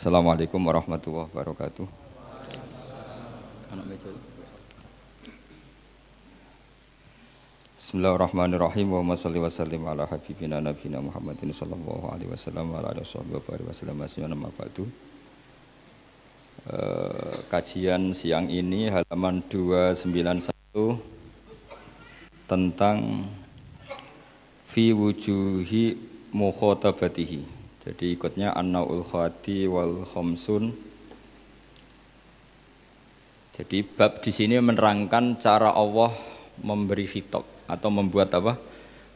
Assalamualaikum warahmatullahi wabarakatuh. Bismillahirrahmanirrahim. Wa salli wa sallim ala habibina nabiyina Muhammadin sallallahu alaihi wasallam wa ala alihi wa wasallam asma'ana ma'badu. Eh, kajian siang ini halaman 291 tentang fi wujuhi mukhatabatihi jadi ikutnya An-Naul Khati wal Khomsun. Jadi bab di sini menerangkan cara Allah memberi hitop atau membuat apa?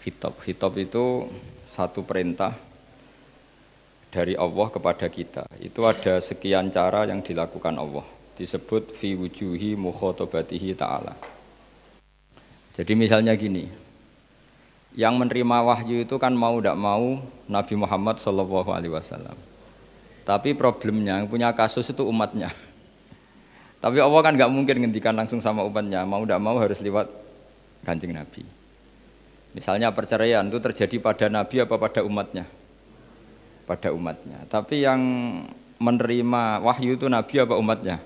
Hitop. Hitop itu satu perintah dari Allah kepada kita. Itu ada sekian cara yang dilakukan Allah. Disebut fi wujuhi mukhotobatihi ta'ala. Jadi misalnya gini, yang menerima wahyu itu kan mau tidak mau Nabi Muhammad Shallallahu Alaihi Wasallam. Tapi problemnya yang punya kasus itu umatnya. Tapi Allah kan nggak mungkin ngendikan langsung sama umatnya. Mau tidak mau harus lewat kancing Nabi. Misalnya perceraian itu terjadi pada Nabi apa pada umatnya? Pada umatnya. Tapi yang menerima wahyu itu Nabi apa umatnya?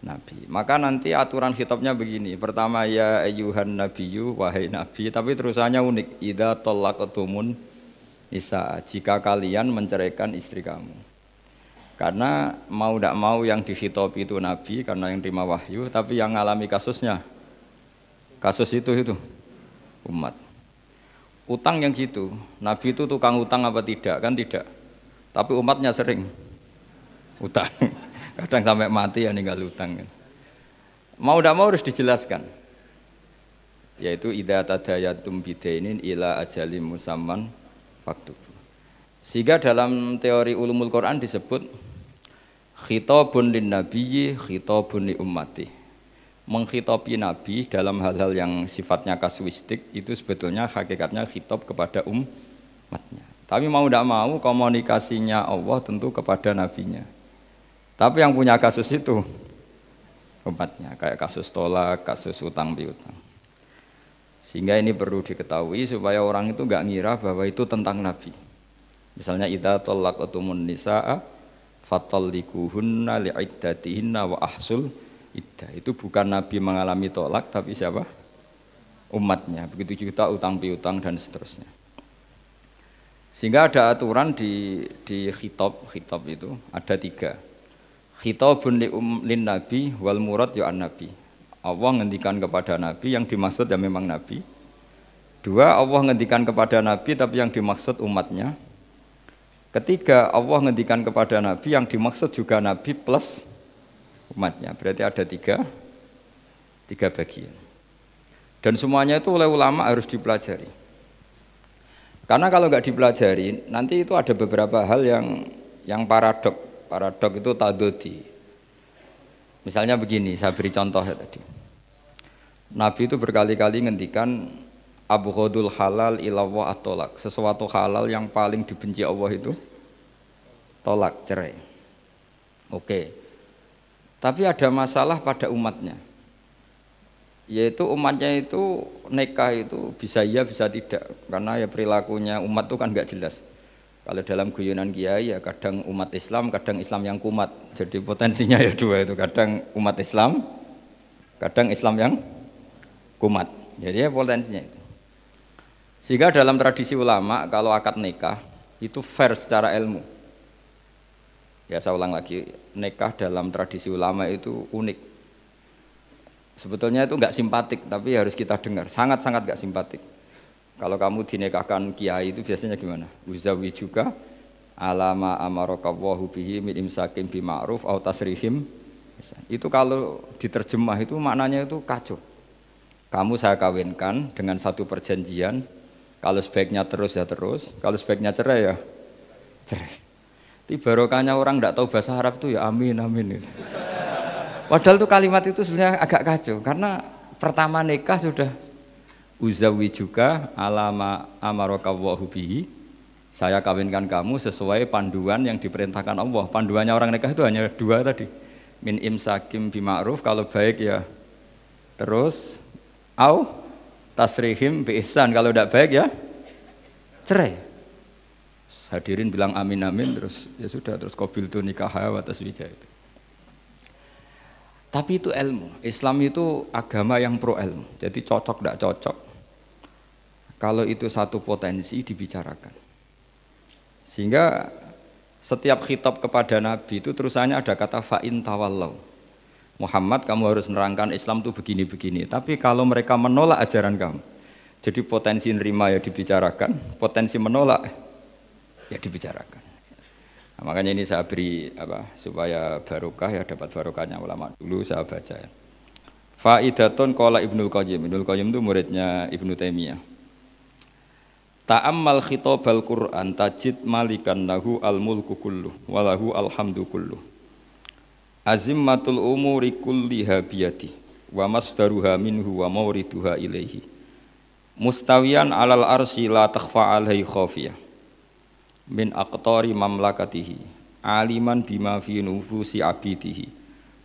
Nabi. Maka nanti aturan hitopnya begini. Pertama ya ayuhan nabiyyu wahai nabi, tapi terusannya unik. Idza ketumun isa jika kalian menceraikan istri kamu. Karena mau tidak mau yang dihitop itu nabi karena yang terima wahyu, tapi yang ngalami kasusnya kasus itu itu umat. Utang yang gitu, nabi itu tukang utang apa tidak? Kan tidak. Tapi umatnya sering utang. Kadang sampai mati ya ninggal utang. Kan. Mau tidak mau harus dijelaskan. Yaitu idza tadayatum bidainin ila ajali musamman waktu. Sehingga dalam teori ulumul Quran disebut khitabun lin nabiyyi khitabun li ummati. Mengkhitabi nabi dalam hal-hal yang sifatnya kasuistik itu sebetulnya hakikatnya khitab kepada umatnya. Tapi mau tidak mau komunikasinya Allah tentu kepada nabinya. Tapi yang punya kasus itu obatnya kayak kasus tolak, kasus utang piutang. Sehingga ini perlu diketahui supaya orang itu nggak ngira bahwa itu tentang Nabi. Misalnya tolak talaqtumun nisaa fatalikuhunna li'iddatihinna wa ahsul iddah. Itu bukan Nabi mengalami tolak tapi siapa? Umatnya. Begitu juga utang piutang dan seterusnya. Sehingga ada aturan di di khitab, khitab itu ada tiga kita li um, lin nabi wal murad ya an nabi Allah ngendikan kepada nabi yang dimaksud ya memang nabi dua Allah ngendikan kepada nabi tapi yang dimaksud umatnya ketiga Allah ngendikan kepada nabi yang dimaksud juga nabi plus umatnya berarti ada tiga tiga bagian dan semuanya itu oleh ulama harus dipelajari karena kalau nggak dipelajari nanti itu ada beberapa hal yang yang paradok Paradok itu tadodi. Misalnya begini, saya beri contoh ya tadi. Nabi itu berkali-kali ngendikan abghadul halal ilawah atolak. Sesuatu halal yang paling dibenci Allah itu tolak, cerai. Oke. Tapi ada masalah pada umatnya. Yaitu umatnya itu nekah itu bisa iya bisa tidak karena ya perilakunya umat itu kan nggak jelas. Kalau dalam guyonan kiai ya kadang umat Islam, kadang Islam yang kumat. Jadi potensinya ya dua itu, kadang umat Islam, kadang Islam yang kumat. Jadi ya potensinya itu. Sehingga dalam tradisi ulama kalau akad nikah itu fair secara ilmu. Ya saya ulang lagi, nikah dalam tradisi ulama itu unik. Sebetulnya itu nggak simpatik, tapi harus kita dengar. Sangat-sangat nggak simpatik. Kalau kamu dinikahkan kiai itu biasanya gimana? Uzawi juga alama amarokawahu bihi min imsakim bima'ruf au tasrihim itu kalau diterjemah itu maknanya itu kacau kamu saya kawinkan dengan satu perjanjian kalau sebaiknya terus ya terus kalau sebaiknya cerai ya cerai tapi barokahnya orang tidak tahu bahasa Arab itu ya amin amin padahal itu kalimat itu sebenarnya agak kacau karena pertama nikah sudah juga alama amarokawahu bihi. Saya kawinkan kamu sesuai panduan yang diperintahkan Allah. Panduannya orang nikah itu hanya dua tadi. Min imsakim bima'ruf kalau baik ya terus au tasrihim bi'isan kalau tidak baik ya cerai hadirin bilang amin amin terus ya sudah terus kobil tu nikah wa taswija itu tapi itu ilmu Islam itu agama yang pro ilmu jadi cocok tidak cocok kalau itu satu potensi dibicarakan. Sehingga setiap khitab kepada Nabi itu terusannya ada kata fa'in tawallau. Muhammad kamu harus nerangkan Islam itu begini-begini. Tapi kalau mereka menolak ajaran kamu, jadi potensi nerima ya dibicarakan, potensi menolak ya dibicarakan. Nah, makanya ini saya beri apa supaya barokah ya dapat barokahnya ulama dulu saya baca. Ya. Faidatun kola Ibnul Qayyim. Ibnul Qayyim itu muridnya Ibnu Taimiyah. Ta'ammal al Qur'an tajid malikan nahu al-mulku kulluh walahu alhamdu kulluh. Azimmatul umuri kulliha biyati wa masdaruha minhu wa mawriduha ilaihi. Mustawiyan alal arsi la takhfa alaihi khafiyah. Min aqtari mamlakatihi aliman bima fi nufusi abidihi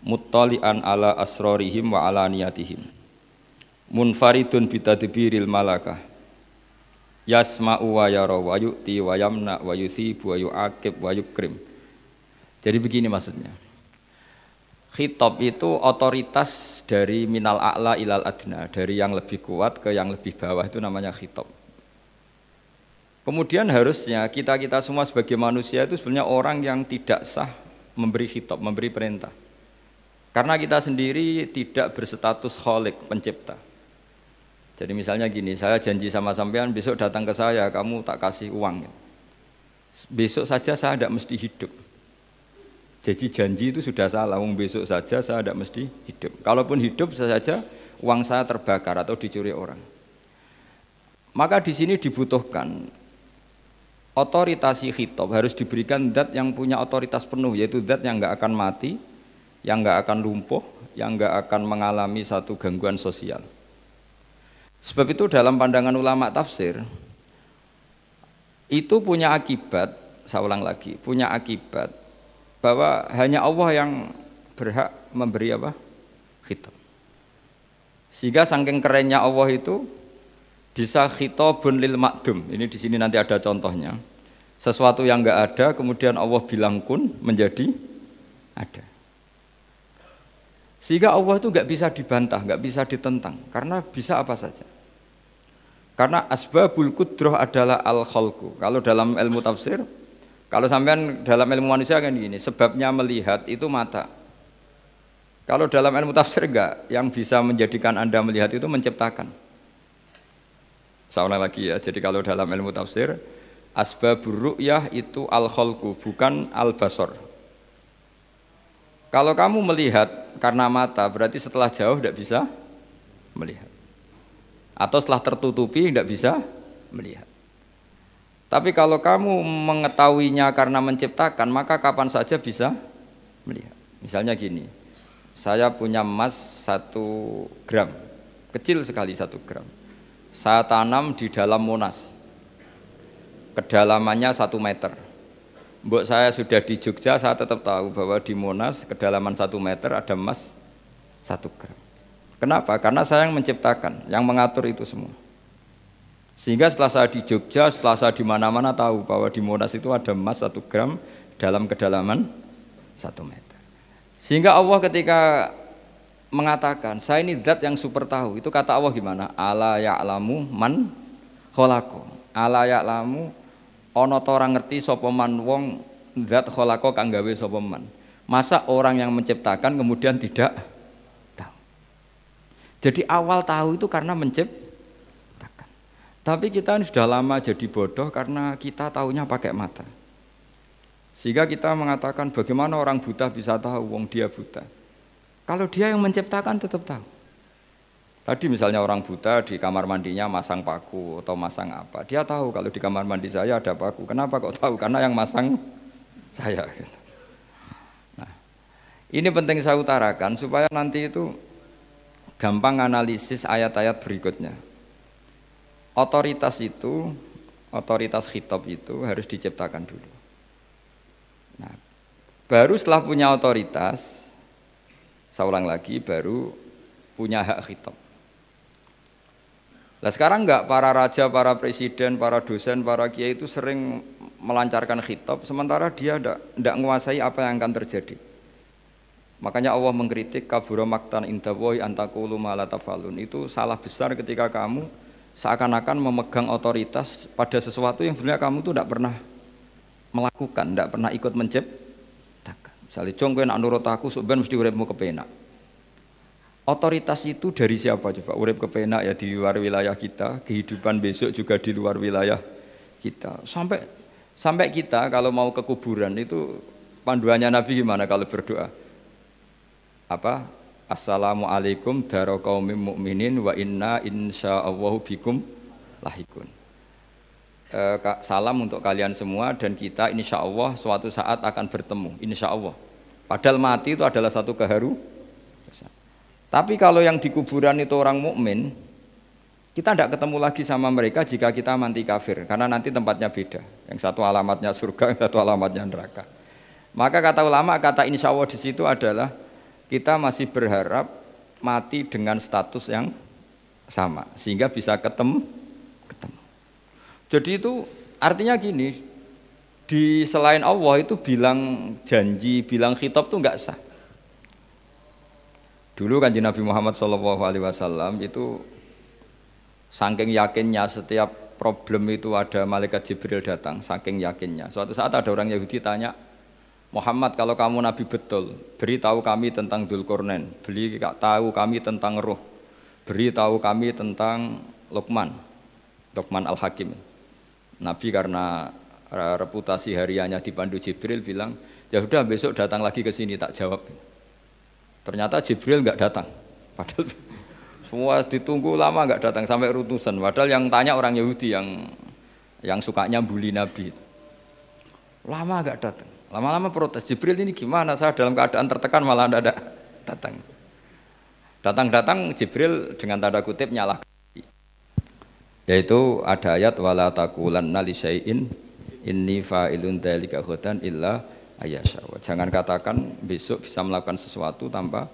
muttali'an ala asrarihim wa alaniyatihim munfaridun bitadbiril malakah yasma'u wa yara wa yu'ti wa yamna wa yusibu wa yu'akib wa yukrim jadi begini maksudnya khitab itu otoritas dari minal a'la ilal adna dari yang lebih kuat ke yang lebih bawah itu namanya khitab kemudian harusnya kita-kita semua sebagai manusia itu sebenarnya orang yang tidak sah memberi khitab, memberi perintah karena kita sendiri tidak berstatus kholik, pencipta jadi misalnya gini, saya janji sama sampean besok datang ke saya, kamu tak kasih uang. Besok saja saya tidak mesti hidup. Jadi janji itu sudah salah, wong besok saja saya tidak mesti hidup. Kalaupun hidup saja uang saya terbakar atau dicuri orang. Maka di sini dibutuhkan otoritasi hitop harus diberikan zat yang punya otoritas penuh yaitu zat yang nggak akan mati, yang nggak akan lumpuh, yang nggak akan mengalami satu gangguan sosial. Sebab itu dalam pandangan ulama tafsir itu punya akibat, saya ulang lagi, punya akibat bahwa hanya Allah yang berhak memberi apa? Khitab. Sehingga saking kerennya Allah itu bisa khitabun lil makdum. Ini di sini nanti ada contohnya. Sesuatu yang enggak ada kemudian Allah bilang kun menjadi ada. Sehingga Allah itu nggak bisa dibantah, nggak bisa ditentang, karena bisa apa saja. Karena asbabul kudroh adalah al khalku Kalau dalam ilmu tafsir, kalau sampean dalam ilmu manusia kan gini, sebabnya melihat itu mata. Kalau dalam ilmu tafsir enggak, yang bisa menjadikan Anda melihat itu menciptakan. Saya lagi ya, jadi kalau dalam ilmu tafsir, buruk ya itu al khalku bukan al basor. Kalau kamu melihat karena mata berarti setelah jauh tidak bisa melihat atau setelah tertutupi tidak bisa melihat tapi kalau kamu mengetahuinya karena menciptakan maka kapan saja bisa melihat misalnya gini saya punya emas satu gram kecil sekali satu gram saya tanam di dalam monas kedalamannya satu meter Mbok saya sudah di Jogja, saya tetap tahu bahwa di Monas kedalaman satu meter ada emas satu gram. Kenapa? Karena saya yang menciptakan, yang mengatur itu semua. Sehingga setelah saya di Jogja, setelah saya di mana-mana tahu bahwa di Monas itu ada emas satu gram dalam kedalaman satu meter. Sehingga Allah ketika mengatakan, saya ini zat yang super tahu. Itu kata Allah gimana? Ala ya'lamu man kholako. Ala ya'lamu ana ta ora ngerti sapa man wong zat khalaqa kang gawe sapa man masa orang yang menciptakan kemudian tidak tahu jadi awal tahu itu karena menciptakan tapi kita sudah lama jadi bodoh karena kita tahunya pakai mata sehingga kita mengatakan bagaimana orang buta bisa tahu wong dia buta kalau dia yang menciptakan tetap tahu Tadi misalnya orang buta di kamar mandinya masang paku atau masang apa, dia tahu kalau di kamar mandi saya ada paku. Kenapa kok tahu? Karena yang masang saya. Nah, ini penting saya utarakan supaya nanti itu gampang analisis ayat-ayat berikutnya. Otoritas itu, otoritas hitop itu harus diciptakan dulu. Nah, baru setelah punya otoritas, saya ulang lagi, baru punya hak hitop. Nah sekarang enggak para raja, para presiden, para dosen, para kiai itu sering melancarkan khitab sementara dia enggak, enggak menguasai apa yang akan terjadi. Makanya Allah mengkritik kabura maktan indawoi antakulu malatafalun itu salah besar ketika kamu seakan-akan memegang otoritas pada sesuatu yang sebenarnya kamu tuh enggak pernah melakukan, enggak pernah ikut menciptakan. Misalnya, "Cung anurut aku, sebenarnya mesti uripmu kepenak." Otoritas itu dari siapa coba? Urip kepenak ya di luar wilayah kita, kehidupan besok juga di luar wilayah kita. Sampai sampai kita kalau mau ke kuburan itu panduannya Nabi gimana kalau berdoa? Apa? Assalamualaikum daro mu'minin wa inna Allahu bikum lahikun. E, salam untuk kalian semua dan kita insya Allah suatu saat akan bertemu insya Allah. Padahal mati itu adalah satu keharu. Tapi kalau yang di kuburan itu orang mukmin, kita tidak ketemu lagi sama mereka jika kita mati kafir, karena nanti tempatnya beda. Yang satu alamatnya surga, yang satu alamatnya neraka. Maka kata ulama, kata insya Allah di situ adalah kita masih berharap mati dengan status yang sama, sehingga bisa ketemu. ketemu. Jadi itu artinya gini, di selain Allah itu bilang janji, bilang khitab itu enggak sah. Dulu kan Nabi Muhammad Shallallahu Alaihi Wasallam itu saking yakinnya setiap problem itu ada malaikat Jibril datang, saking yakinnya. Suatu saat ada orang Yahudi tanya, Muhammad kalau kamu Nabi betul, beritahu kami tentang Dulkornen, beri tahu kami tentang Ruh, beritahu kami tentang Lokman, Lokman Al Hakim. Nabi karena eh, reputasi harianya di dipandu Jibril bilang, ya sudah besok datang lagi ke sini tak jawab. Ternyata Jibril nggak datang. Padahal semua ditunggu lama nggak datang sampai rutusan. Padahal yang tanya orang Yahudi yang yang sukanya bully Nabi. Lama nggak datang. Lama-lama protes. Jibril ini gimana? Saya dalam keadaan tertekan malah ada datang. Datang-datang Jibril dengan tanda kutip nyalah yaitu ada ayat wala taqulanna li syai'in inni fa'ilun dzalika ghadan illa ayyashawa. Jangan katakan besok bisa melakukan sesuatu tanpa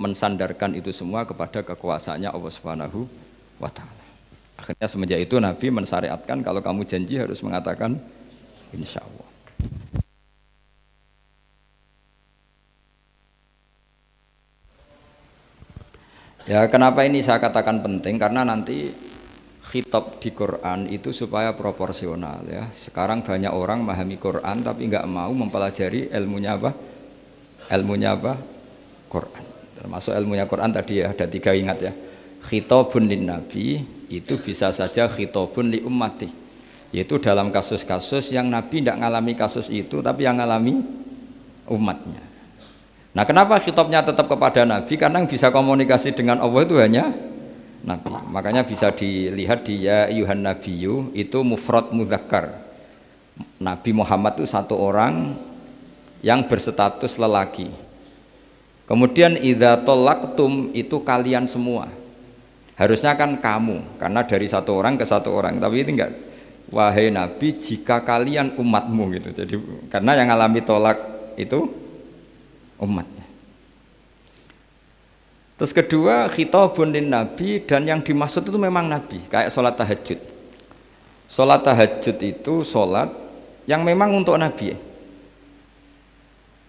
mensandarkan itu semua kepada kekuasaannya Allah Subhanahu wa taala. Akhirnya semenjak itu Nabi mensyariatkan kalau kamu janji harus mengatakan insya Allah. Ya kenapa ini saya katakan penting karena nanti khitab di Quran itu supaya proporsional ya. Sekarang banyak orang memahami Quran tapi nggak mau mempelajari ilmunya apa? Ilmunya apa? Quran. Termasuk ilmunya Quran tadi ya, ada tiga ingat ya. Khitabun lin Nabi itu bisa saja khitabun li ummati. Yaitu dalam kasus-kasus yang Nabi tidak ngalami kasus itu tapi yang ngalami umatnya. Nah, kenapa khitabnya tetap kepada Nabi? Karena yang bisa komunikasi dengan Allah itu hanya nabi. Makanya bisa dilihat di ya Yuhan Nabiyu itu mufrad muzakkar. Nabi Muhammad itu satu orang yang berstatus lelaki. Kemudian idza talaqtum itu kalian semua. Harusnya kan kamu karena dari satu orang ke satu orang, tapi ini enggak wahai nabi jika kalian umatmu gitu. Jadi karena yang alami tolak itu umat. Terus kedua khitabun lin nabi dan yang dimaksud itu memang nabi, kayak sholat tahajud. Sholat tahajud itu sholat yang memang untuk nabi. Ya.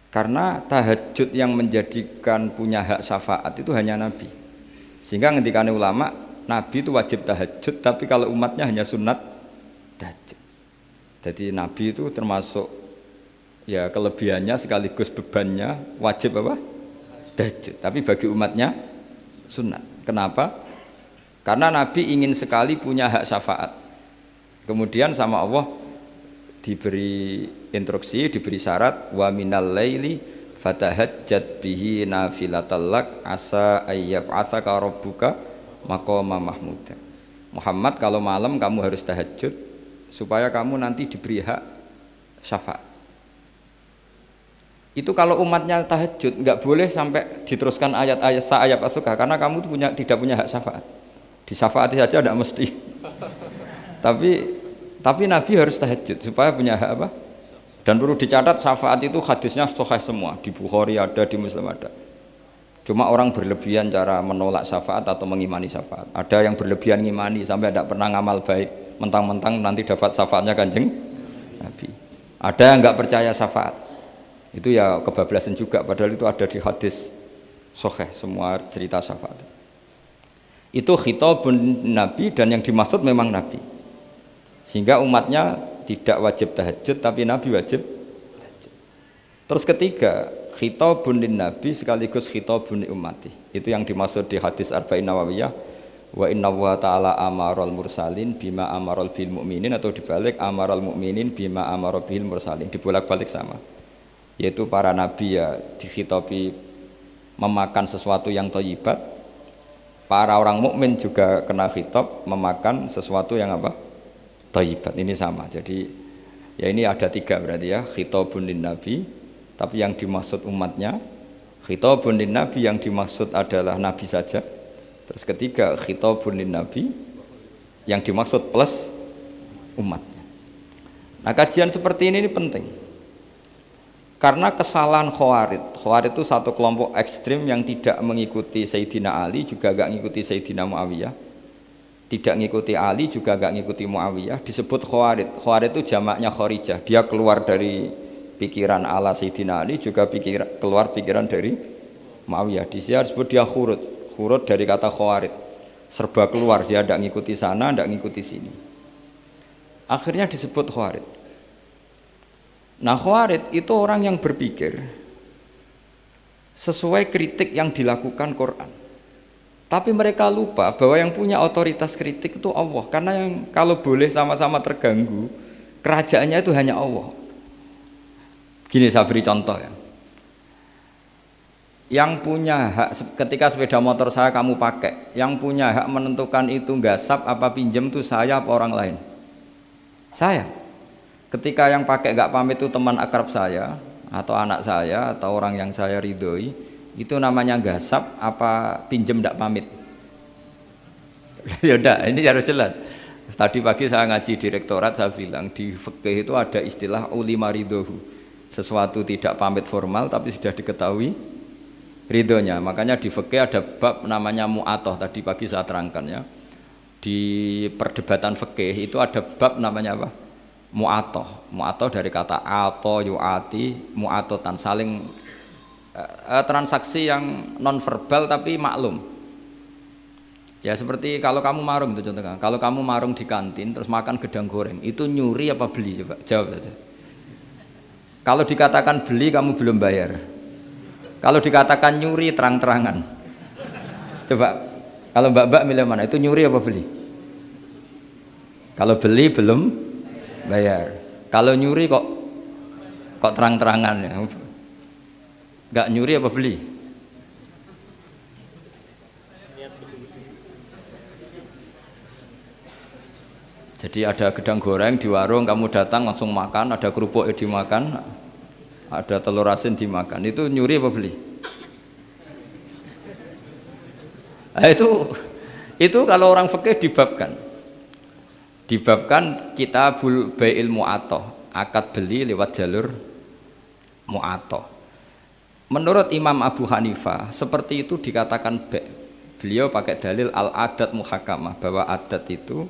Karena tahajud yang menjadikan punya hak syafaat itu hanya nabi. Sehingga ngendikane ulama, nabi itu wajib tahajud, tapi kalau umatnya hanya sunat tahajud. Jadi nabi itu termasuk ya kelebihannya sekaligus bebannya wajib apa? tahajud, tapi bagi umatnya sunat. Kenapa? Karena Nabi ingin sekali punya hak syafaat. Kemudian sama Allah diberi instruksi, diberi syarat wa minal laili fatahajjat bihi nafilatallak asa ayyab asa rabbuka maqama mahmuda. Muhammad kalau malam kamu harus tahajud supaya kamu nanti diberi hak syafaat itu kalau umatnya tahajud nggak boleh sampai diteruskan ayat-ayat saayat asuka karena kamu tuh punya tidak punya hak syafaat di syafaat saja tidak mesti tapi tapi Nabi harus tahajud supaya punya hak apa dan perlu dicatat syafaat itu hadisnya sokai semua di Bukhari ada di Muslim ada cuma orang berlebihan cara menolak syafaat atau mengimani syafaat ada yang berlebihan ngimani sampai tidak pernah ngamal baik mentang-mentang nanti dapat syafaatnya kanjeng Nabi ada yang nggak percaya syafaat itu ya kebablasan juga padahal itu ada di hadis soheh semua cerita syafaat. Itu khitabun Nabi dan yang dimaksud memang Nabi. Sehingga umatnya tidak wajib tahajud tapi Nabi wajib Terus ketiga, khitabun Nabi sekaligus khitabun umati Itu yang dimaksud di hadis Arba'in Nawawiyah wa inna wa ta'ala amaral mursalin bima amaral bil mu'minin atau dibalik amaral mu'minin bima amaral bil mursalin dibolak-balik sama yaitu para nabi ya dikhitopi memakan sesuatu yang toyibat para orang mukmin juga kena hitop memakan sesuatu yang apa toyibat ini sama jadi ya ini ada tiga berarti ya hitobun lin nabi tapi yang dimaksud umatnya hitobun lin nabi yang dimaksud adalah nabi saja terus ketiga hitobun lin nabi yang dimaksud plus umatnya nah kajian seperti ini, ini penting karena kesalahan Khawarid, Khawarid itu satu kelompok ekstrim yang tidak mengikuti Sayyidina Ali, juga gak mengikuti Sayyidina Muawiyah. Tidak mengikuti Ali, juga gak mengikuti Muawiyah, disebut Khawarid. Khawarid itu jamaknya Khawarijah dia keluar dari pikiran ala Sayyidina Ali, juga pikir, keluar pikiran dari Muawiyah. Di sini disebut dia khurut, khurut dari kata Khawarid. Serba keluar, dia gak mengikuti sana, gak mengikuti sini. Akhirnya disebut Khawarid. Nah Khawarid itu orang yang berpikir sesuai kritik yang dilakukan Quran. Tapi mereka lupa bahwa yang punya otoritas kritik itu Allah. Karena yang kalau boleh sama-sama terganggu, kerajaannya itu hanya Allah. Gini saya beri contoh ya. Yang punya hak ketika sepeda motor saya kamu pakai, yang punya hak menentukan itu gasap apa pinjam itu saya apa orang lain? Saya ketika yang pakai gak pamit itu teman akrab saya atau anak saya atau orang yang saya ridhoi itu namanya gasap apa pinjem tidak pamit ya udah ini harus jelas tadi pagi saya ngaji direktorat saya bilang di fikih itu ada istilah ulima ridhohu sesuatu tidak pamit formal tapi sudah diketahui ridhonya makanya di fikih ada bab namanya mu'atoh tadi pagi saya terangkan ya di perdebatan fikih itu ada bab namanya apa Muato, muato dari kata ato yu'ati muato tan saling eh, eh, transaksi yang non verbal tapi maklum ya seperti kalau kamu marung itu contohnya kalau kamu marung di kantin terus makan gedang goreng itu nyuri apa beli coba jawab saja kalau dikatakan beli kamu belum bayar kalau dikatakan nyuri terang-terangan coba kalau mbak-mbak milih mana itu nyuri apa beli kalau beli belum bayar kalau nyuri kok kok terang-terangan ya nggak nyuri apa beli jadi ada gedang goreng di warung kamu datang langsung makan ada kerupuk dimakan ada telur asin dimakan itu nyuri apa beli nah, itu itu kalau orang fikih dibabkan dibabkan kita bai'il mu'atoh akad beli lewat jalur muato. menurut Imam Abu Hanifah seperti itu dikatakan be beliau pakai dalil al adat muhakamah bahwa adat itu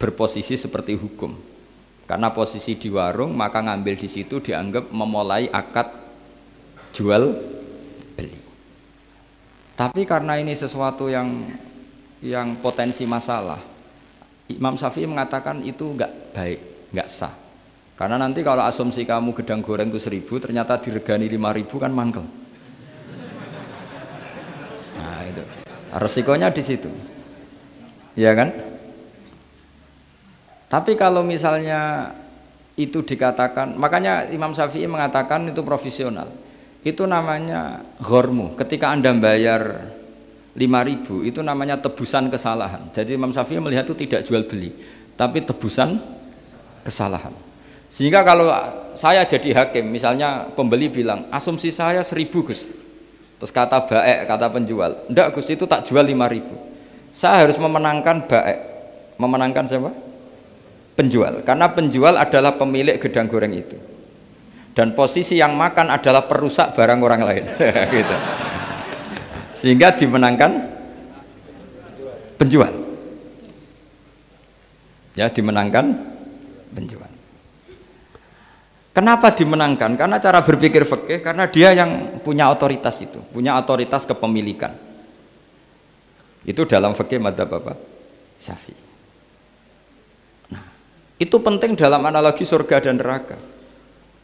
berposisi seperti hukum karena posisi di warung maka ngambil di situ dianggap memulai akad jual beli tapi karena ini sesuatu yang yang potensi masalah Imam Syafi'i mengatakan itu nggak baik, nggak sah. Karena nanti kalau asumsi kamu gedang goreng itu seribu, ternyata diregani lima ribu kan mangkel. Nah itu, resikonya di situ, ya kan? Tapi kalau misalnya itu dikatakan, makanya Imam Syafi'i mengatakan itu profesional. Itu namanya hormu. Ketika Anda bayar lima ribu itu namanya tebusan kesalahan. Jadi Imam Syafi'i melihat itu tidak jual beli, tapi tebusan kesalahan. Sehingga kalau saya jadi hakim, misalnya pembeli bilang, asumsi saya seribu Gus. Terus kata baek, kata penjual, enggak Gus itu tak jual lima ribu Saya harus memenangkan baek. Memenangkan siapa? Penjual. Karena penjual adalah pemilik gedang goreng itu. Dan posisi yang makan adalah perusak barang orang lain. gitu sehingga dimenangkan penjual ya dimenangkan penjual Kenapa dimenangkan? Karena cara berpikir fakih karena dia yang punya otoritas itu, punya otoritas kepemilikan. Itu dalam fakih mata Bapak Syafi'i. Nah, itu penting dalam analogi surga dan neraka.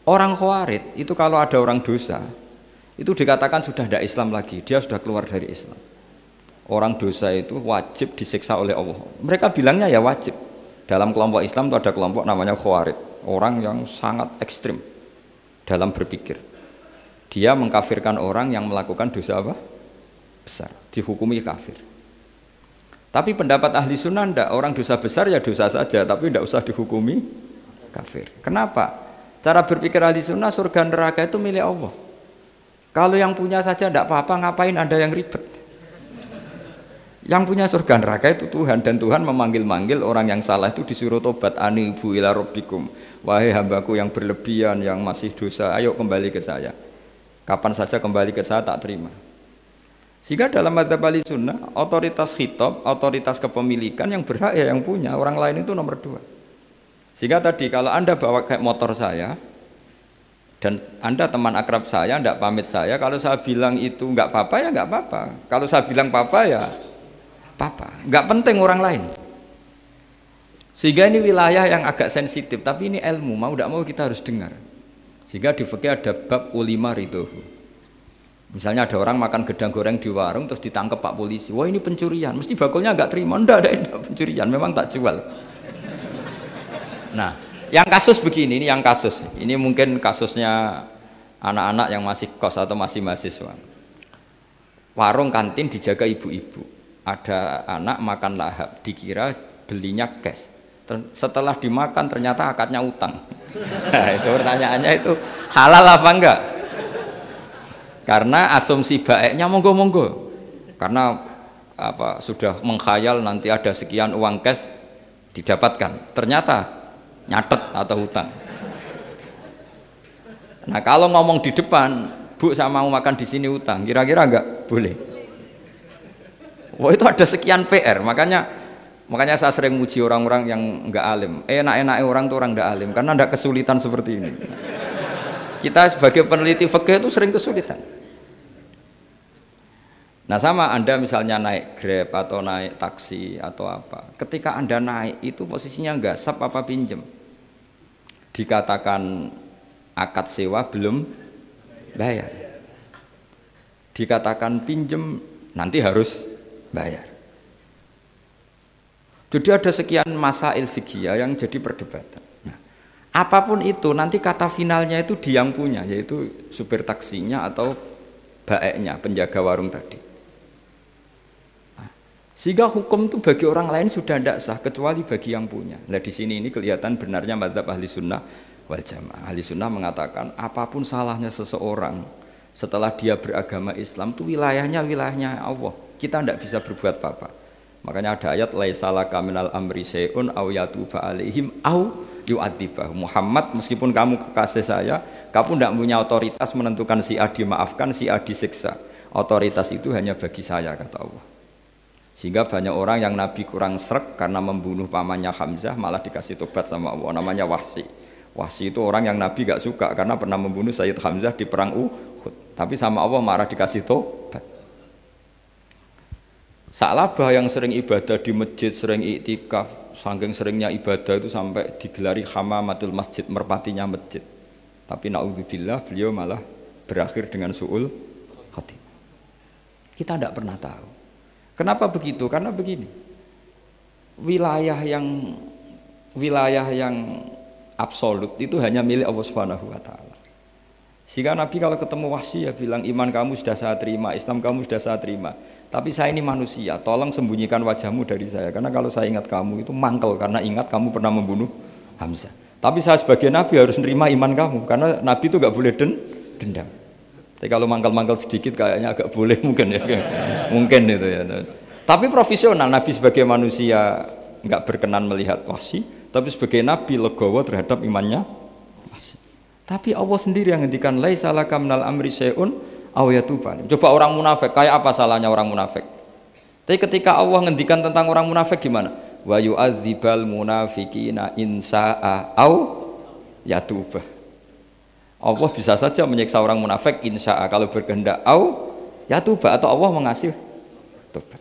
Orang khawarid itu kalau ada orang dosa, itu dikatakan sudah tidak Islam lagi, dia sudah keluar dari Islam. Orang dosa itu wajib disiksa oleh Allah. Mereka bilangnya ya wajib. Dalam kelompok Islam itu ada kelompok namanya khawarid, orang yang sangat ekstrim dalam berpikir. Dia mengkafirkan orang yang melakukan dosa apa? Besar, dihukumi kafir. Tapi pendapat ahli sunnah orang dosa besar ya dosa saja, tapi tidak usah dihukumi kafir. Kenapa? Cara berpikir ahli sunnah surga neraka itu milik Allah. Kalau yang punya saja tidak apa-apa, ngapain ada yang ribet? Yang punya surga neraka itu Tuhan dan Tuhan memanggil-manggil orang yang salah itu disuruh tobat ani ibu ila robbikum wahai hambaku yang berlebihan yang masih dosa ayo kembali ke saya kapan saja kembali ke saya tak terima sehingga dalam Mazhab Ali sunnah otoritas hitop, otoritas kepemilikan yang berhak ya yang punya orang lain itu nomor dua sehingga tadi kalau anda bawa kayak motor saya dan Anda teman akrab saya, tidak pamit saya. Kalau saya bilang itu nggak apa-apa ya nggak apa-apa. Kalau saya bilang papa ya papa. Nggak penting orang lain. Sehingga ini wilayah yang agak sensitif, tapi ini ilmu mau tidak mau kita harus dengar. Sehingga di fikih ada bab ulimar itu. Misalnya ada orang makan gedang goreng di warung terus ditangkap pak polisi. Wah ini pencurian. Mesti bakulnya nggak terima. Enggak ada, ada pencurian. Memang tak jual. Nah, yang kasus begini, ini yang kasus. Ini mungkin kasusnya anak-anak yang masih kos atau masih mahasiswa. Warung kantin dijaga ibu-ibu. Ada anak makan lahap, dikira belinya cash. Setelah dimakan ternyata akadnya utang. Nah, itu pertanyaannya itu halal apa enggak? Karena asumsi baiknya monggo-monggo. Karena apa sudah mengkhayal nanti ada sekian uang cash didapatkan. Ternyata nyatet atau hutang nah kalau ngomong di depan bu saya mau makan di sini hutang kira-kira enggak boleh wah itu ada sekian PR makanya makanya saya sering muji orang-orang yang enggak alim eh, enak-enaknya orang tuh orang enggak alim karena enggak kesulitan seperti ini kita sebagai peneliti fakir itu sering kesulitan Nah sama Anda misalnya naik Grab atau naik taksi atau apa Ketika Anda naik itu posisinya enggak sap apa pinjem dikatakan akad sewa belum bayar dikatakan pinjem nanti harus bayar jadi ada sekian masa ilfikia yang jadi perdebatan nah, apapun itu nanti kata finalnya itu dia yang punya yaitu supir taksinya atau baeknya penjaga warung tadi sehingga hukum itu bagi orang lain sudah tidak sah kecuali bagi yang punya. Nah di sini ini kelihatan benarnya mazhab ahli sunnah wal jamaah. Ahli sunnah mengatakan apapun salahnya seseorang setelah dia beragama Islam itu wilayahnya wilayahnya Allah. Kita tidak bisa berbuat apa-apa. Makanya ada ayat laisala kaminal amri seun au yatuba alaihim au yu'adzibah. Muhammad meskipun kamu kekasih saya, kamu tidak punya otoritas menentukan si adi maafkan si adi disiksa. Otoritas itu hanya bagi saya kata Allah. Sehingga banyak orang yang Nabi kurang serak karena membunuh pamannya Hamzah malah dikasih tobat sama Allah namanya Wahsi. Wahsi itu orang yang Nabi gak suka karena pernah membunuh Sayyid Hamzah di perang Uhud. Tapi sama Allah marah dikasih tobat. Salabah yang sering ibadah di masjid, sering iktikaf, sangking seringnya ibadah itu sampai digelari hama hamamatul masjid, merpatinya masjid. Tapi na'udzubillah beliau malah berakhir dengan su'ul hati. Kita tidak pernah tahu. Kenapa begitu? Karena begini. Wilayah yang wilayah yang absolut itu hanya milik Allah Subhanahu wa taala. Sehingga Nabi kalau ketemu wahsi ya bilang iman kamu sudah saya terima, Islam kamu sudah saya terima. Tapi saya ini manusia, tolong sembunyikan wajahmu dari saya karena kalau saya ingat kamu itu mangkel karena ingat kamu pernah membunuh Hamzah. Tapi saya sebagai nabi harus menerima iman kamu karena nabi itu nggak boleh den dendam. Tapi ya, kalau mangkal-mangkal sedikit kayaknya agak boleh mungkin ya. mungkin itu ya. Tapi profesional Nabi sebagai manusia nggak berkenan melihat wasi, tapi sebagai nabi legowo terhadap imannya wasi. Tapi Allah sendiri yang ngendikan laisa laka minal amri syai'un aw yatuban. Coba orang munafik, kayak apa salahnya orang munafik? Tapi ketika Allah ngendikan tentang orang munafik gimana? Wa yu'adzibal munafikina insa'a aw yatubah Allah bisa saja menyiksa orang munafik insya Allah kalau berkehendak au ya tuba atau Allah mengasih tuba.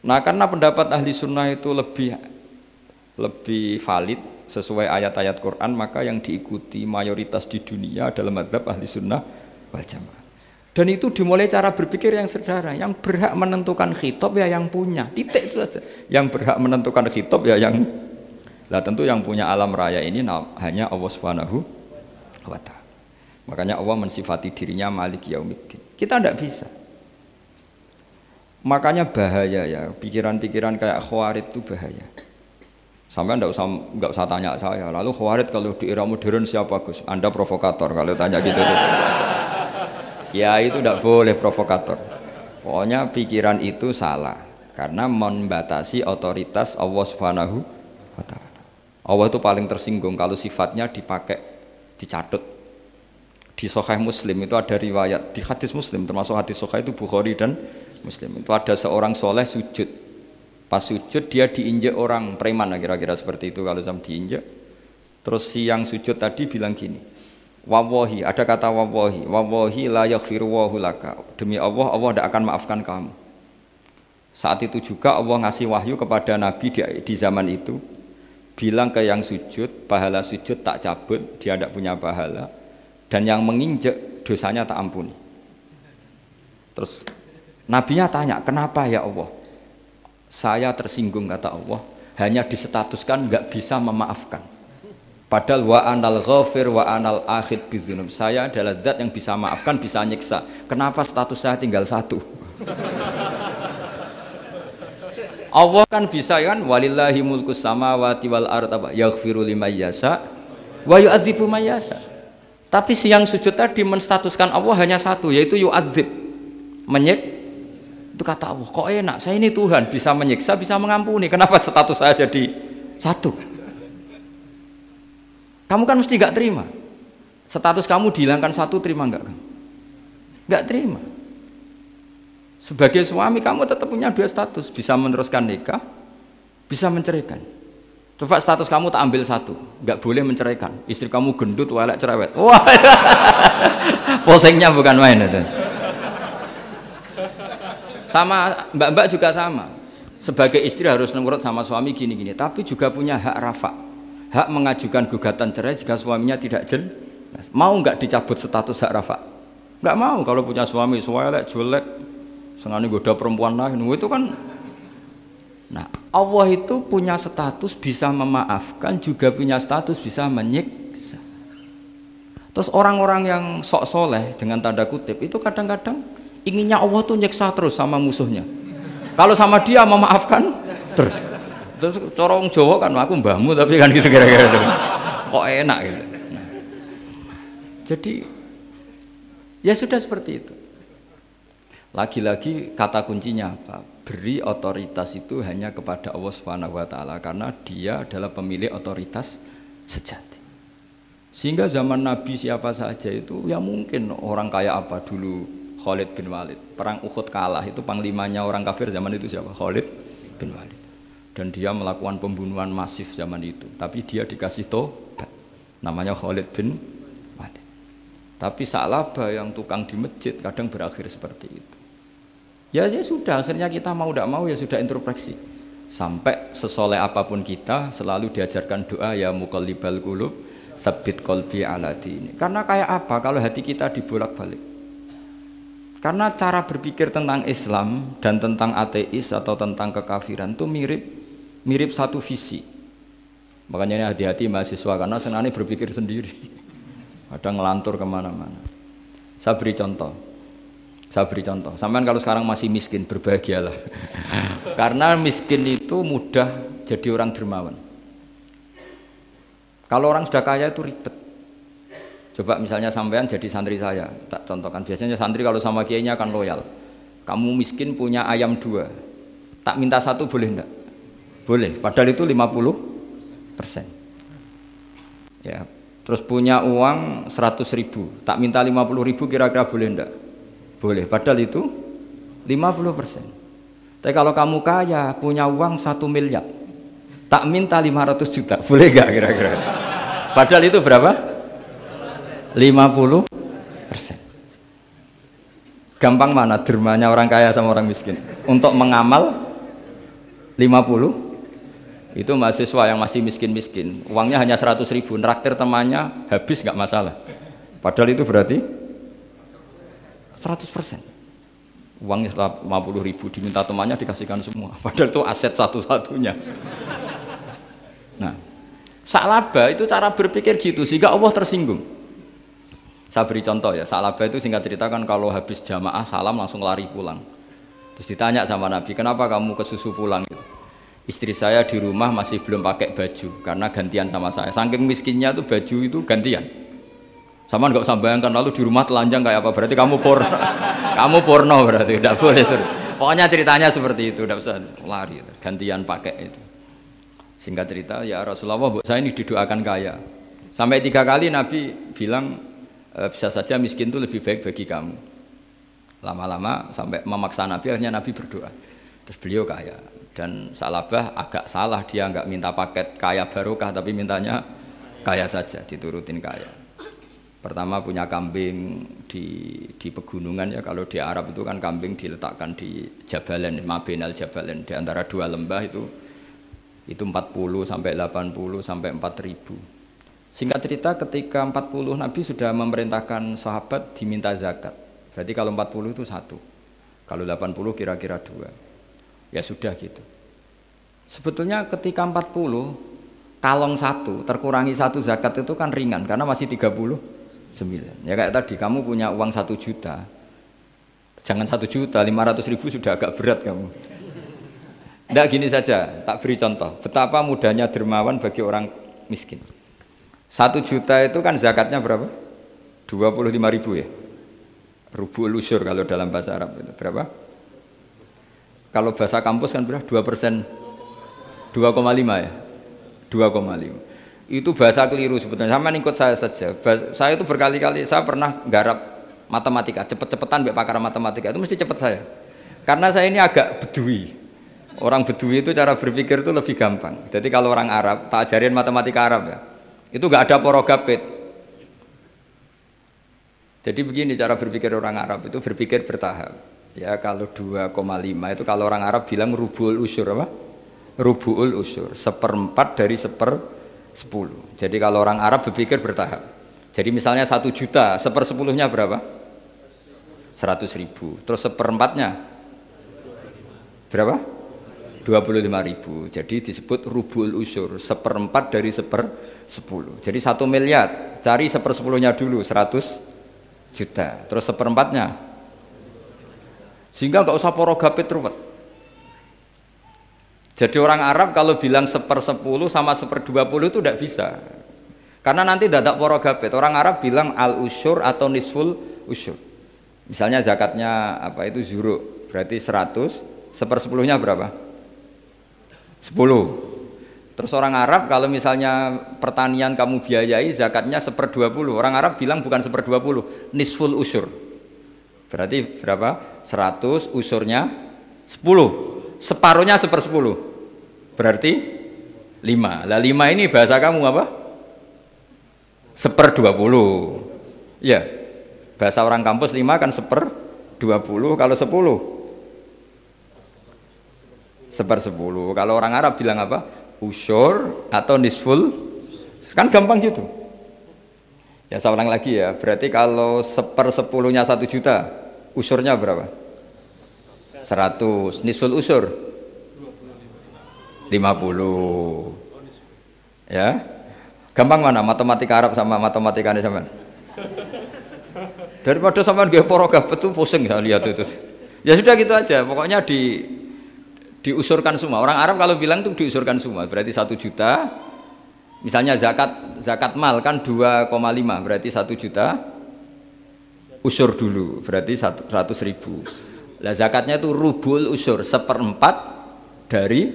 Nah karena pendapat ahli sunnah itu lebih lebih valid sesuai ayat-ayat Quran maka yang diikuti mayoritas di dunia adalah madhab ahli sunnah wal jamaah. Dan itu dimulai cara berpikir yang sederhana, yang berhak menentukan khitab ya yang punya, titik itu saja. Yang berhak menentukan khitab ya yang, lah tentu yang punya alam raya ini nah, hanya Allah Subhanahu wa Ta'ala. Makanya Allah mensifati dirinya Malik Yaumiddin. Kita tidak bisa. Makanya bahaya ya, pikiran-pikiran kayak khawarid itu bahaya. Sampai anda usah nggak usah tanya saya. Lalu khawarid kalau di era modern siapa Gus? Anda provokator kalau tanya gitu. -gitu. Ya itu tidak boleh provokator. Pokoknya pikiran itu salah karena membatasi otoritas Allah Subhanahu wa taala. Allah itu paling tersinggung kalau sifatnya dipakai dicatut di Sahih Muslim itu ada riwayat di hadis Muslim termasuk hadis Sahih itu Bukhari dan Muslim itu ada seorang soleh sujud pas sujud dia diinjak orang preman kira-kira seperti itu kalau sam diinjak terus si yang sujud tadi bilang gini wawahi ada kata wawahi wawahi la yaghfiru laka demi Allah Allah tidak akan maafkan kamu saat itu juga Allah ngasih wahyu kepada Nabi di, di zaman itu bilang ke yang sujud pahala sujud tak cabut dia tidak punya pahala dan yang menginjek dosanya tak ampuni terus nabinya tanya kenapa ya Allah saya tersinggung kata Allah hanya disetatuskan nggak bisa memaafkan padahal wa anal ghafir wa anal akhid bidzunub saya adalah zat yang bisa maafkan bisa nyiksa kenapa status saya tinggal satu Allah kan bisa ya kan walillahi mulku samawati wal ard apa yaghfiru liman yasha wa yu'adzibu man yasha tapi siang sujud tadi menstatuskan Allah hanya satu yaitu yu'adzib. Menyik itu kata Allah, kok enak saya ini Tuhan bisa menyiksa, bisa mengampuni. Kenapa status saya jadi satu? Kamu kan mesti nggak terima. Status kamu dihilangkan satu terima nggak kamu? Nggak terima. Sebagai suami kamu tetap punya dua status, bisa meneruskan nikah, bisa menceraikan. Coba status kamu tak ambil satu, nggak boleh menceraikan. Istri kamu gendut, walek cerewet. Wah, posengnya bukan main itu. Sama mbak-mbak juga sama. Sebagai istri harus nurut sama suami gini-gini, tapi juga punya hak rafa, hak mengajukan gugatan cerai jika suaminya tidak jelas. Mau nggak dicabut status hak rafa? Nggak mau kalau punya suami walek jelek, sengani goda perempuan lain. Itu kan Nah, Allah itu punya status bisa memaafkan, juga punya status bisa menyiksa. Terus orang-orang yang sok soleh dengan tanda kutip itu kadang-kadang inginnya Allah tuh nyiksa terus sama musuhnya. Kalau sama dia memaafkan terus. Terus corong Jawa kan aku mbahmu tapi kan gitu kira-kira itu. Kok enak gitu. Nah. jadi ya sudah seperti itu. Lagi-lagi kata kuncinya apa? beri otoritas itu hanya kepada Allah Subhanahu wa taala karena dia adalah pemilik otoritas sejati. Sehingga zaman Nabi siapa saja itu ya mungkin orang kaya apa dulu Khalid bin Walid. Perang Uhud kalah itu panglimanya orang kafir zaman itu siapa? Khalid bin Walid. Dan dia melakukan pembunuhan masif zaman itu. Tapi dia dikasih tobat. Namanya Khalid bin Walid. Tapi salah yang tukang di masjid kadang berakhir seperti itu. Ya, ya sudah, akhirnya kita mau tidak mau ya sudah introspeksi. Sampai sesoleh apapun kita selalu diajarkan doa ya mukallibal qulub sabit kolbi ala ini. Karena kayak apa kalau hati kita dibolak-balik? Karena cara berpikir tentang Islam dan tentang ateis atau tentang kekafiran itu mirip mirip satu visi. Makanya ini hati-hati mahasiswa karena senangnya berpikir sendiri. Ada ngelantur kemana-mana. Saya beri contoh. Saya beri contoh, sampean kalau sekarang masih miskin, berbahagialah. Karena miskin itu mudah jadi orang dermawan. Kalau orang sudah kaya itu ribet. Coba misalnya sampean jadi santri saya, tak contohkan. Biasanya santri kalau sama kiainya akan loyal. Kamu miskin punya ayam dua, tak minta satu boleh enggak? Boleh, padahal itu 50 persen. Ya, terus punya uang 100 ribu, tak minta 50 ribu kira-kira boleh enggak? Boleh, padahal itu 50%. Tapi kalau kamu kaya, punya uang 1 miliar, tak minta 500 juta, boleh gak kira-kira? Padahal itu berapa? 50 persen. Gampang mana dermanya orang kaya sama orang miskin? Untuk mengamal 50 itu mahasiswa yang masih miskin-miskin uangnya hanya 100 ribu, neraktir temannya habis nggak masalah padahal itu berarti 100%. Uangnya 50 ribu diminta temannya dikasihkan semua. Padahal itu aset satu-satunya. Nah, Salaba itu cara berpikir gitu sehingga Allah tersinggung. Saya beri contoh ya, Salaba itu singkat cerita kan kalau habis jamaah salam langsung lari pulang. Terus ditanya sama Nabi, kenapa kamu ke susu pulang? Gitu. Istri saya di rumah masih belum pakai baju karena gantian sama saya. Saking miskinnya tuh baju itu gantian. Sama nggak usah bayangkan lalu di rumah telanjang kayak apa berarti kamu por kamu porno berarti tidak boleh sir. Pokoknya ceritanya seperti itu, tidak usah lari, gantian pakai itu. Singkat cerita, ya Rasulullah, buat saya ini didoakan kaya. Sampai tiga kali Nabi bilang e, bisa saja miskin itu lebih baik bagi kamu. Lama-lama sampai memaksa Nabi, akhirnya Nabi berdoa. Terus beliau kaya. Dan Salabah agak salah, dia nggak minta paket kaya barokah, tapi mintanya kaya saja, diturutin kaya. Pertama punya kambing di di pegunungan ya kalau di Arab itu kan kambing diletakkan di jabalen, mabinal jabalen di antara dua lembah itu itu 40 sampai 80 sampai 4000. Singkat cerita ketika 40 Nabi sudah memerintahkan sahabat diminta zakat. Berarti kalau 40 itu satu. Kalau 80 kira-kira dua. Ya sudah gitu. Sebetulnya ketika 40 kalong satu terkurangi satu zakat itu kan ringan karena masih 30 9 ya kayak tadi kamu punya uang satu juta jangan satu juta lima ratus ribu sudah agak berat kamu tidak gini saja tak beri contoh betapa mudahnya dermawan bagi orang miskin satu juta itu kan zakatnya berapa 25 ribu ya rubu lusur kalau dalam bahasa Arab itu berapa kalau bahasa kampus kan berapa 2 persen 2,5 ya 2,5 itu bahasa keliru sebetulnya sama ikut saya saja bahasa, saya itu berkali-kali saya pernah garap matematika cepet-cepetan bek pakar matematika itu mesti cepet saya karena saya ini agak bedui orang bedui itu cara berpikir itu lebih gampang jadi kalau orang Arab tak ajarin matematika Arab ya itu nggak ada porogapit jadi begini cara berpikir orang Arab itu berpikir bertahap ya kalau 2,5 itu kalau orang Arab bilang rubul usur apa Rubul usur seperempat dari seper Sepuluh. Jadi kalau orang Arab berpikir bertahap. Jadi misalnya satu juta, sepersepuluhnya berapa? Seratus ribu. Terus seperempatnya berapa? Dua puluh lima ribu. Jadi disebut rubul usur, seperempat dari seper sepuluh. Jadi satu miliar, cari sepersepuluhnya dulu, seratus juta. Terus seperempatnya. Sehingga nggak usah porogapit gapit ruwet. Jadi orang Arab kalau bilang sepersepuluh sama seperdua puluh itu tidak bisa. Karena nanti dadak poro gabet. Orang Arab bilang al usur atau nisful usur. Misalnya zakatnya apa itu zuru, berarti seratus sepersepuluhnya berapa? Sepuluh. Terus orang Arab kalau misalnya pertanian kamu biayai zakatnya seperdua puluh. Orang Arab bilang bukan seperdua puluh, nisful usur. Berarti berapa? Seratus usurnya sepuluh, Separuhnya sepersepuluh. Berarti lima. Lah lima ini bahasa kamu apa? Seper dua puluh. Ya, bahasa orang kampus lima kan seper dua puluh. Kalau sepuluh, seper sepuluh. Kalau orang Arab bilang apa? usur atau nisful. Kan gampang gitu. Ya saya ulang lagi ya, berarti kalau seper sepuluhnya satu juta, usurnya berapa? Seratus, nisful usur 50 ya gampang mana matematika Arab sama matematika ini sama daripada sama gue porogaf betul pusing saya lihat itu ya sudah gitu aja pokoknya di diusurkan semua orang Arab kalau bilang tuh diusurkan semua berarti satu juta misalnya zakat zakat mal kan 2,5 berarti satu juta usur dulu berarti 100 ribu lah zakatnya itu rubul usur seperempat dari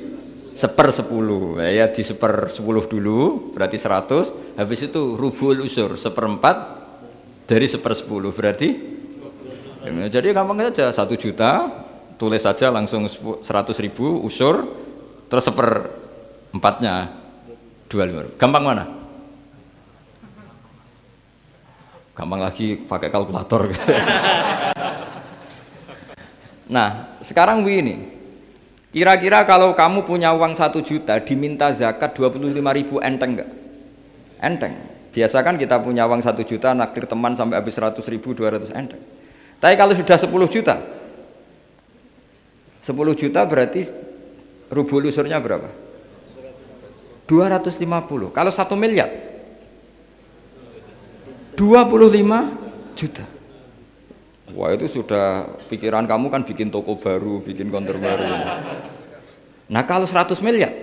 seper sepuluh ya di seper sepuluh dulu berarti seratus habis itu rubul usur seperempat dari seper sepuluh berarti jadi gampang saja satu juta tulis saja langsung seratus ribu usur terus seper empatnya dua lima gampang mana gampang lagi pakai kalkulator nah sekarang begini Kira-kira kalau kamu punya uang 1 juta diminta zakat 25 ribu enteng enggak? Enteng. Biasa kan kita punya uang 1 juta naktir teman sampai habis 100 ribu 200 enteng. Tapi kalau sudah 10 juta 10 juta berarti rubuh lusurnya berapa? 250 Kalau 1 miliar 25 juta Wah itu sudah pikiran kamu kan bikin toko baru, bikin konter baru. Nah kalau 100 miliar, ya?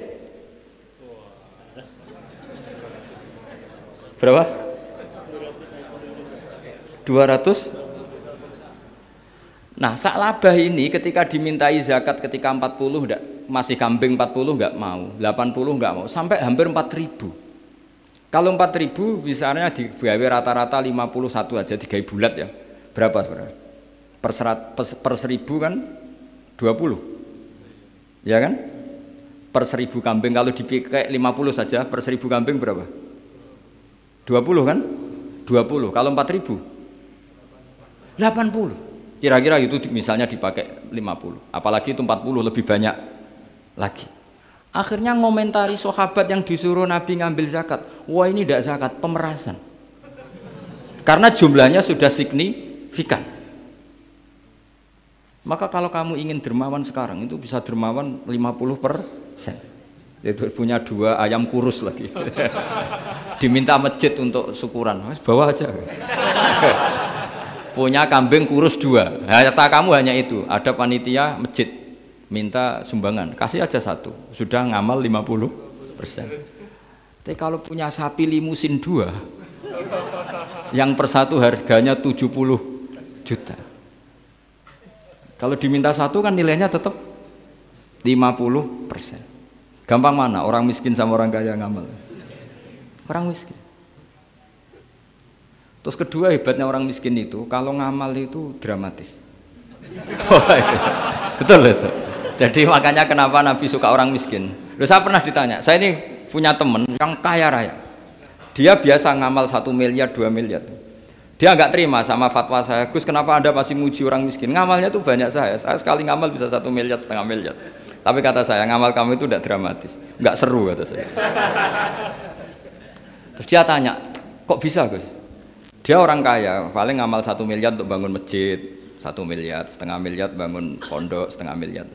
berapa? 200? Nah, sak labah ini ketika dimintai zakat ketika 40 enggak, masih kambing 40 enggak mau, 80 enggak mau, sampai hampir 4000. Kalau 4000 misalnya digawe rata-rata 51 aja 3 bulat ya. Berapa sebenarnya? per, serat, per seribu kan 20 ya kan per seribu kambing kalau dipakai 50 saja per seribu kambing berapa 20 kan 20 kalau 4000 80 kira-kira itu misalnya dipakai 50 apalagi itu 40 lebih banyak lagi akhirnya ngomentari sahabat yang disuruh Nabi ngambil zakat wah ini tidak zakat pemerasan karena jumlahnya sudah signifikan maka kalau kamu ingin dermawan sekarang itu bisa dermawan 50 persen. Itu punya dua ayam kurus lagi. Diminta masjid untuk syukuran. Mas, bawa aja. punya kambing kurus dua. Harta kamu hanya itu. Ada panitia masjid minta sumbangan. Kasih aja satu. Sudah ngamal 50 persen. Tapi kalau punya sapi limusin dua, yang persatu harganya 70 juta kalau diminta satu kan nilainya tetap 50 persen. Gampang mana? Orang miskin sama orang kaya ngamal. Orang miskin. Terus kedua hebatnya orang miskin itu kalau ngamal itu dramatis. Oh, Betul itu. Jadi makanya kenapa Nabi suka orang miskin. Loh, saya pernah ditanya, saya ini punya temen yang kaya raya. Dia biasa ngamal satu miliar, dua miliar. Dia nggak terima sama fatwa saya. Gus, kenapa Anda masih muji orang miskin? Ngamalnya tuh banyak saya. Saya sekali ngamal bisa satu miliar, setengah miliar. Tapi kata saya, ngamal kamu itu tidak dramatis. Nggak seru, kata saya. Terus dia tanya, kok bisa Gus? Dia orang kaya, paling ngamal satu miliar untuk bangun masjid, satu miliar, setengah miliar bangun pondok, setengah miliar.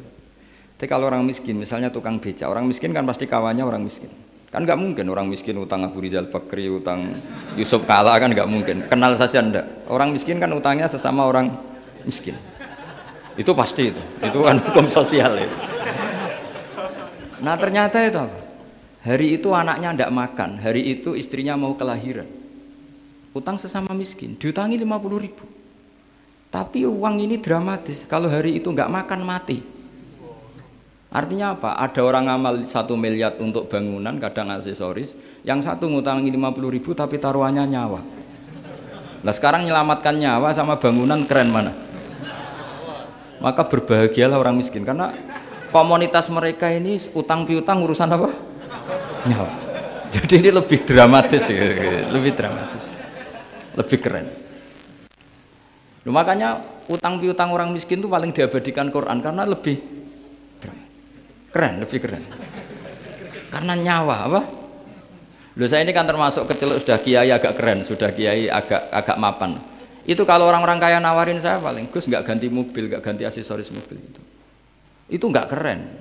Tapi kalau orang miskin, misalnya tukang beca orang miskin kan pasti kawannya orang miskin. Kan nggak mungkin orang miskin utang Abu Rizal Bakri, utang Yusuf Kala kan nggak mungkin. Kenal saja ndak. Orang miskin kan utangnya sesama orang miskin. Itu pasti itu. Itu kan hukum sosial itu. Nah ternyata itu apa? Hari itu anaknya ndak makan, hari itu istrinya mau kelahiran. Utang sesama miskin, diutangi puluh ribu. Tapi uang ini dramatis, kalau hari itu nggak makan mati. Artinya apa? Ada orang amal satu miliar untuk bangunan, kadang aksesoris. Yang satu ngutangi puluh ribu tapi taruhannya nyawa. Nah sekarang nyelamatkan nyawa sama bangunan keren mana? Maka berbahagialah orang miskin karena komunitas mereka ini utang piutang urusan apa? Nyawa. Jadi ini lebih dramatis, ya, lebih dramatis, lebih keren. Nah, makanya utang piutang orang miskin itu paling diabadikan Quran karena lebih keren lebih keren karena nyawa apa Loh saya ini kan termasuk kecil sudah kiai agak keren, sudah kiai agak agak mapan. Itu kalau orang-orang kaya nawarin saya paling Gus nggak ganti mobil, nggak ganti aksesoris mobil itu. Itu nggak keren.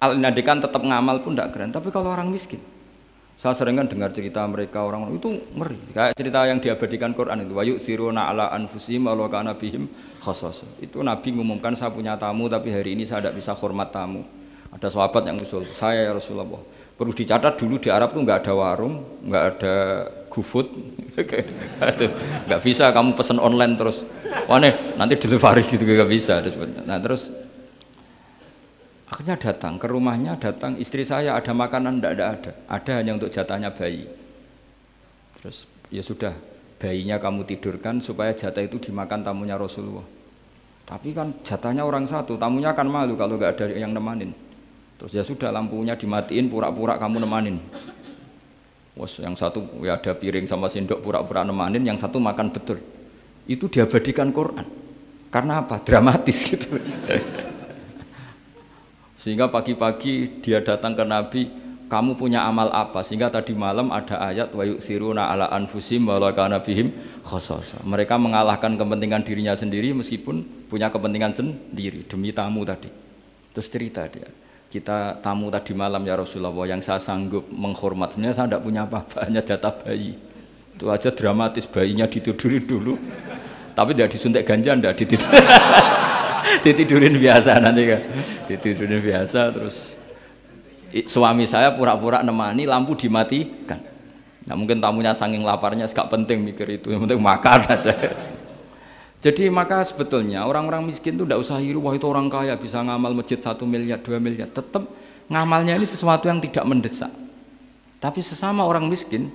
Al tetap ngamal pun nggak keren, tapi kalau orang miskin saya sering kan dengar cerita mereka orang itu ngeri. Kayak cerita yang diabadikan Quran itu wayu siruna ala anfusim walau kana bihim Itu Nabi mengumumkan saya punya tamu tapi hari ini saya tidak bisa hormat tamu. Ada sahabat yang usul, saya ya Rasulullah. Perlu dicatat dulu di Arab tuh nggak ada warung, nggak ada GoFood. Gitu. nggak bisa kamu pesan online terus. Wah nih, nanti delivery gitu nggak bisa. Nah terus Akhirnya datang ke rumahnya, datang istri saya ada makanan tidak ada, ada, ada hanya untuk jatahnya bayi. Terus ya sudah bayinya kamu tidurkan supaya jatah itu dimakan tamunya Rasulullah. Tapi kan jatahnya orang satu, tamunya akan malu kalau nggak ada yang nemanin. Terus ya sudah lampunya dimatiin, pura-pura kamu nemanin. Wos yang satu ya ada piring sama sendok pura-pura nemanin, yang satu makan betul. Itu diabadikan Quran. Karena apa? Dramatis gitu. Sehingga pagi-pagi dia datang ke Nabi, kamu punya amal apa? Sehingga tadi malam ada ayat wa yusiruna ala anfusim walakana bihim Mereka mengalahkan kepentingan dirinya sendiri meskipun punya kepentingan sendiri demi tamu tadi. Terus cerita dia, kita tamu tadi malam ya Rasulullah yang saya sanggup menghormat sebenarnya saya tidak punya apa-apa hanya jatah bayi itu aja dramatis bayinya ditiduri dulu tapi tidak disuntik ganja tidak ditiduri ditidurin biasa nanti kan ya. ditidurin biasa terus suami saya pura-pura nemani lampu dimatikan nah mungkin tamunya saking laparnya gak penting mikir itu yang penting makan aja jadi maka sebetulnya orang-orang miskin itu tidak usah hiru wah itu orang kaya bisa ngamal masjid satu miliar dua miliar tetap ngamalnya ini sesuatu yang tidak mendesak tapi sesama orang miskin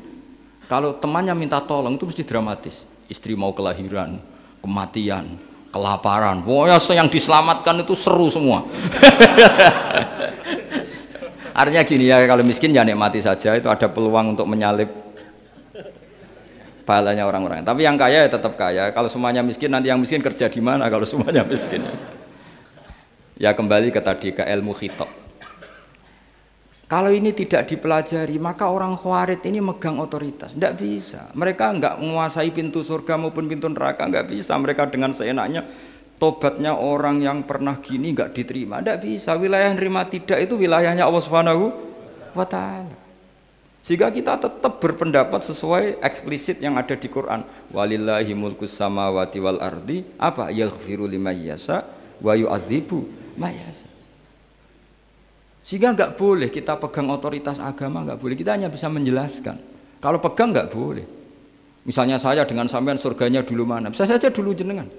kalau temannya minta tolong itu mesti dramatis istri mau kelahiran kematian kelaparan. Pokoknya yang diselamatkan itu seru semua. Artinya gini ya, kalau miskin ya nikmati saja, itu ada peluang untuk menyalip pahalanya orang-orang. Tapi yang kaya ya tetap kaya. Kalau semuanya miskin, nanti yang miskin kerja di mana kalau semuanya miskin? Ya kembali ke tadi, ke ilmu khitab. Kalau ini tidak dipelajari, maka orang khawarid ini megang otoritas. Tidak bisa. Mereka nggak menguasai pintu surga maupun pintu neraka. Nggak bisa. Mereka dengan seenaknya tobatnya orang yang pernah gini nggak diterima. Tidak bisa. Wilayah nerima tidak itu wilayahnya Allah Subhanahu wa Ta'ala. Sehingga kita tetap berpendapat sesuai eksplisit yang ada di Quran. Walillahi mulkus samawati wal ardi apa yaghfiru lima yasa wa yu'adzibu mayasa. Sehingga nggak boleh kita pegang otoritas agama, nggak boleh. Kita hanya bisa menjelaskan. Kalau pegang nggak boleh. Misalnya saya dengan sampean surganya dulu mana? Bisa saja dulu jenengan.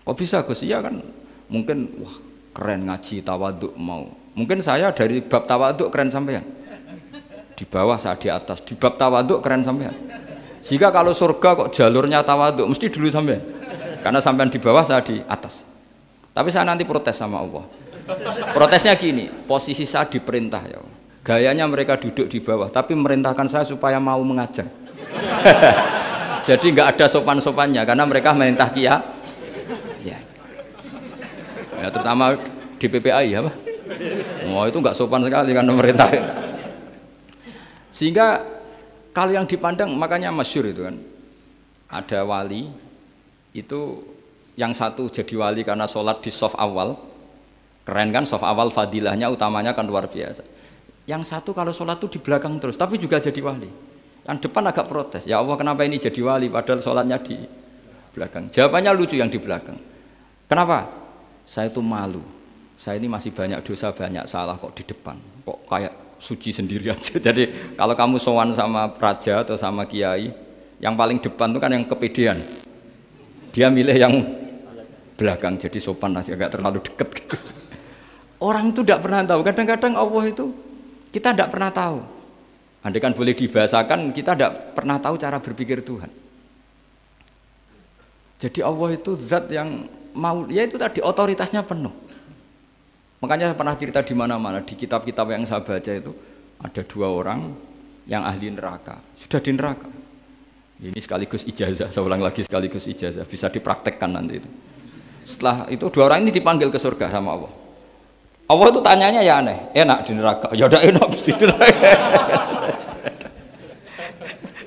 Kok bisa Gus? Iya kan? Mungkin wah keren ngaji tawaduk mau. Mungkin saya dari bab tawaduk keren sampean. Di bawah saya di atas. Di bab tawaduk keren sampean. Sehingga kalau surga kok jalurnya tawaduk mesti dulu sampean. Karena sampean di bawah saya di atas. Tapi saya nanti protes sama Allah Protesnya gini, posisi saya diperintah ya. Gayanya mereka duduk di bawah, tapi merintahkan saya supaya mau mengajar. Jadi nggak ada sopan-sopannya karena mereka merintah kia. Ya. ya terutama di PPAI ya, apa? Wah itu nggak sopan sekali kan merintah. Sehingga kalau yang dipandang makanya masyur itu kan ada wali itu yang satu jadi wali karena sholat di soft awal Keren kan soft awal fadilahnya utamanya kan luar biasa. Yang satu kalau sholat tuh di belakang terus, tapi juga jadi wali. Yang depan agak protes, ya Allah kenapa ini jadi wali padahal sholatnya di belakang. Jawabannya lucu yang di belakang. Kenapa? Saya itu malu. Saya ini masih banyak dosa, banyak salah kok di depan. Kok kayak suci sendiri aja. Jadi kalau kamu sowan sama raja atau sama kiai, yang paling depan itu kan yang kepedean. Dia milih yang belakang jadi sopan agak terlalu deket. gitu. Orang itu tidak pernah tahu. Kadang-kadang Allah itu kita tidak pernah tahu. Anda kan boleh dibahasakan, kita tidak pernah tahu cara berpikir Tuhan. Jadi Allah itu zat yang mau, ya itu tadi otoritasnya penuh. Makanya saya pernah cerita di mana-mana di kitab-kitab yang saya baca itu ada dua orang yang ahli neraka, sudah di neraka. Ini sekaligus ijazah, saya ulang lagi sekaligus ijazah, bisa dipraktekkan nanti itu. Setelah itu dua orang ini dipanggil ke surga sama Allah. Allah itu tanyanya ya aneh enak di neraka ya udah enak di neraka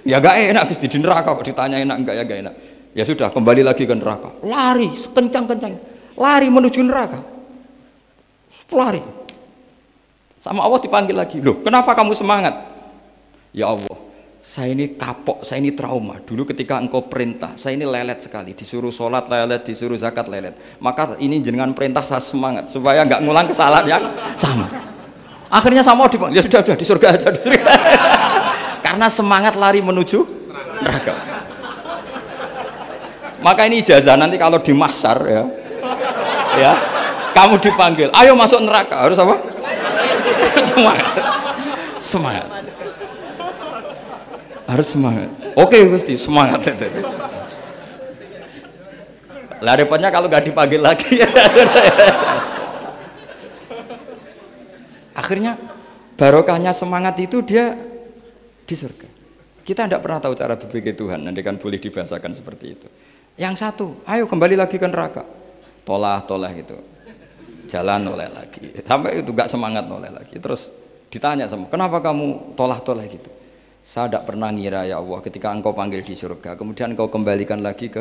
ya gak enak di neraka kok ditanya enak enggak ya gak enak ya sudah kembali lagi ke neraka lari kencang-kencang lari menuju neraka lari sama Allah dipanggil lagi loh kenapa kamu semangat ya Allah saya ini kapok, saya ini trauma. Dulu ketika engkau perintah, saya ini lelet sekali. Disuruh sholat lelet, disuruh zakat lelet. Maka ini jenengan perintah saya semangat supaya nggak ngulang kesalahan yang sama. Akhirnya sama di ya sudah sudah di surga aja di surga. Karena semangat lari menuju neraka. Maka ini ijazah nanti kalau di masar ya, ya kamu dipanggil, ayo masuk neraka harus apa? semangat, semangat harus semangat. Oke Gusti, semangat itu. Lah repotnya kalau nggak dipanggil lagi. Akhirnya barokahnya semangat itu dia di surga. Kita tidak pernah tahu cara berpikir Tuhan, nanti kan boleh dibahasakan seperti itu. Yang satu, ayo kembali lagi ke neraka. Tolah, tolah itu. Jalan oleh lagi. Sampai itu gak semangat oleh lagi. Terus ditanya sama, kenapa kamu tolah-tolah gitu? Saya tidak pernah ngira ya Allah ketika engkau panggil di surga, kemudian engkau kembalikan lagi ke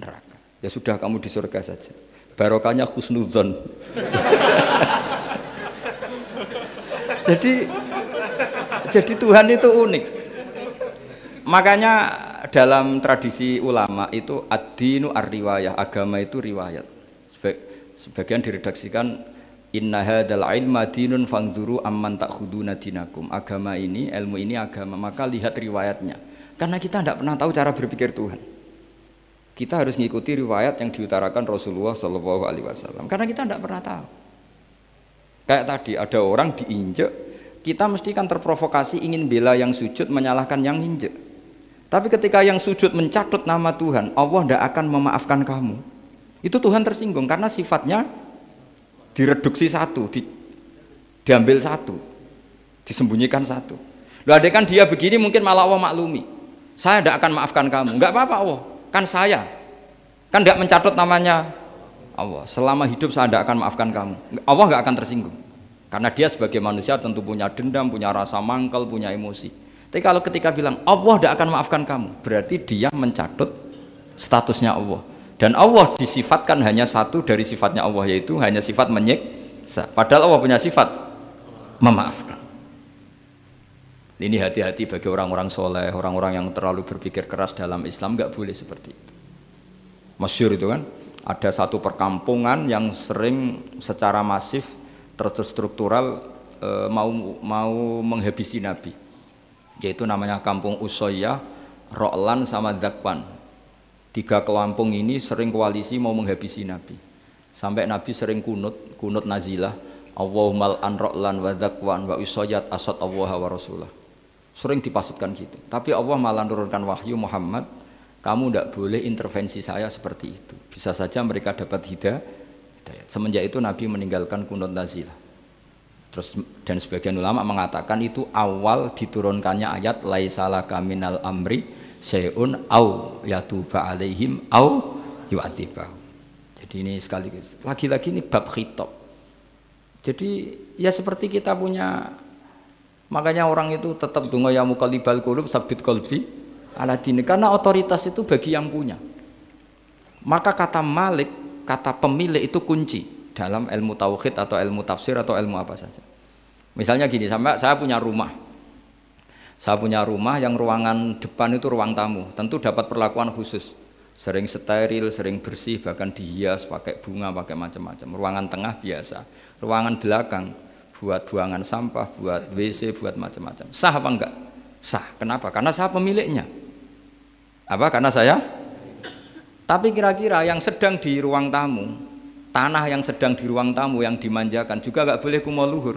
neraka. Ya sudah kamu di surga saja. Barokahnya khusnudzon. jadi jadi Tuhan itu unik. Makanya dalam tradisi ulama itu ad-dinu ar-riwayah, agama itu riwayat. Sebagian diredaksikan Inna hadal ilma dinun fangzuru amman takhuduna dinakum. Agama ini, ilmu ini agama, maka lihat riwayatnya. Karena kita tidak pernah tahu cara berpikir Tuhan. Kita harus mengikuti riwayat yang diutarakan Rasulullah Shallallahu Alaihi Wasallam. Karena kita tidak pernah tahu. Kayak tadi ada orang diinjek, kita mesti kan terprovokasi ingin bela yang sujud menyalahkan yang injek. Tapi ketika yang sujud mencatut nama Tuhan, Allah tidak akan memaafkan kamu. Itu Tuhan tersinggung karena sifatnya direduksi satu, di, diambil satu, disembunyikan satu. Lo ada kan dia begini mungkin malah Allah maklumi. Saya tidak akan maafkan kamu. Enggak apa-apa Allah, kan saya. Kan tidak mencatat namanya Allah. Selama hidup saya tidak akan maafkan kamu. Allah nggak akan tersinggung. Karena dia sebagai manusia tentu punya dendam, punya rasa mangkel, punya emosi. Tapi kalau ketika bilang Allah tidak akan maafkan kamu, berarti dia mencatut statusnya Allah. Dan Allah disifatkan hanya satu dari sifatnya Allah yaitu hanya sifat menyiksa. Padahal Allah punya sifat memaafkan. Ini hati-hati bagi orang-orang soleh, orang-orang yang terlalu berpikir keras dalam Islam nggak boleh seperti itu. Masyur itu kan, ada satu perkampungan yang sering secara masif terstruktural e, mau mau menghabisi Nabi, yaitu namanya Kampung Usoya, Roklan sama Zakwan tiga kelampung ini sering koalisi mau menghabisi Nabi. Sampai Nabi sering kunut, kunut nazilah, Allahumma anro'lan wa dzakwan wa usayat asad Allah wa rasulah. Sering dipasutkan gitu. Tapi Allah malah nurunkan wahyu Muhammad, kamu tidak boleh intervensi saya seperti itu. Bisa saja mereka dapat hidayah. Semenjak itu Nabi meninggalkan kunut nazilah. Terus dan sebagian ulama mengatakan itu awal diturunkannya ayat laisala kaminal amri syai'un au yatuba alaihim au yu'adzibahum. Jadi ini sekali lagi-lagi ini bab khitab. Jadi ya seperti kita punya makanya orang itu tetap dungo ya mukalibal kulub sabit kolbi ala dini karena otoritas itu bagi yang punya. Maka kata malik, kata pemilik itu kunci dalam ilmu tauhid atau ilmu tafsir atau ilmu apa saja. Misalnya gini, sama saya punya rumah. Saya punya rumah yang ruangan depan itu ruang tamu, tentu dapat perlakuan khusus. Sering steril, sering bersih, bahkan dihias pakai bunga, pakai macam-macam. Ruangan tengah biasa, ruangan belakang buat buangan sampah, buat WC, buat macam-macam. Sah apa enggak? Sah. Kenapa? Karena saya pemiliknya. Apa? Karena saya. Tapi kira-kira yang sedang di ruang tamu, tanah yang sedang di ruang tamu yang dimanjakan juga enggak boleh kumoluhur luhur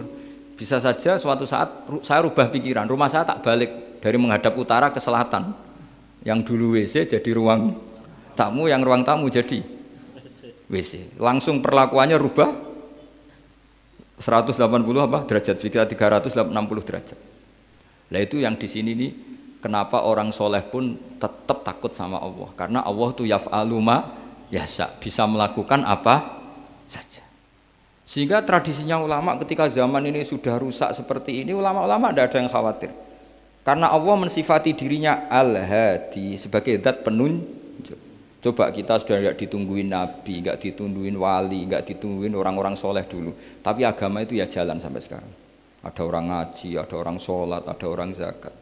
bisa saja suatu saat saya rubah pikiran rumah saya tak balik dari menghadap utara ke selatan yang dulu WC jadi ruang tamu yang ruang tamu jadi WC langsung perlakuannya rubah 180 apa derajat kita 360 derajat lah itu yang di sini nih kenapa orang soleh pun tetap takut sama Allah karena Allah tuh yaf'aluma ya bisa melakukan apa saja sehingga tradisinya ulama ketika zaman ini sudah rusak seperti ini, ulama-ulama tidak ada yang khawatir. Karena Allah mensifati dirinya Al-Hadi sebagai zat penunjuk. Coba kita sudah tidak ditungguin nabi, nggak ditungguin wali, nggak ditungguin orang-orang soleh dulu. Tapi agama itu ya jalan sampai sekarang. Ada orang ngaji, ada orang sholat, ada orang zakat.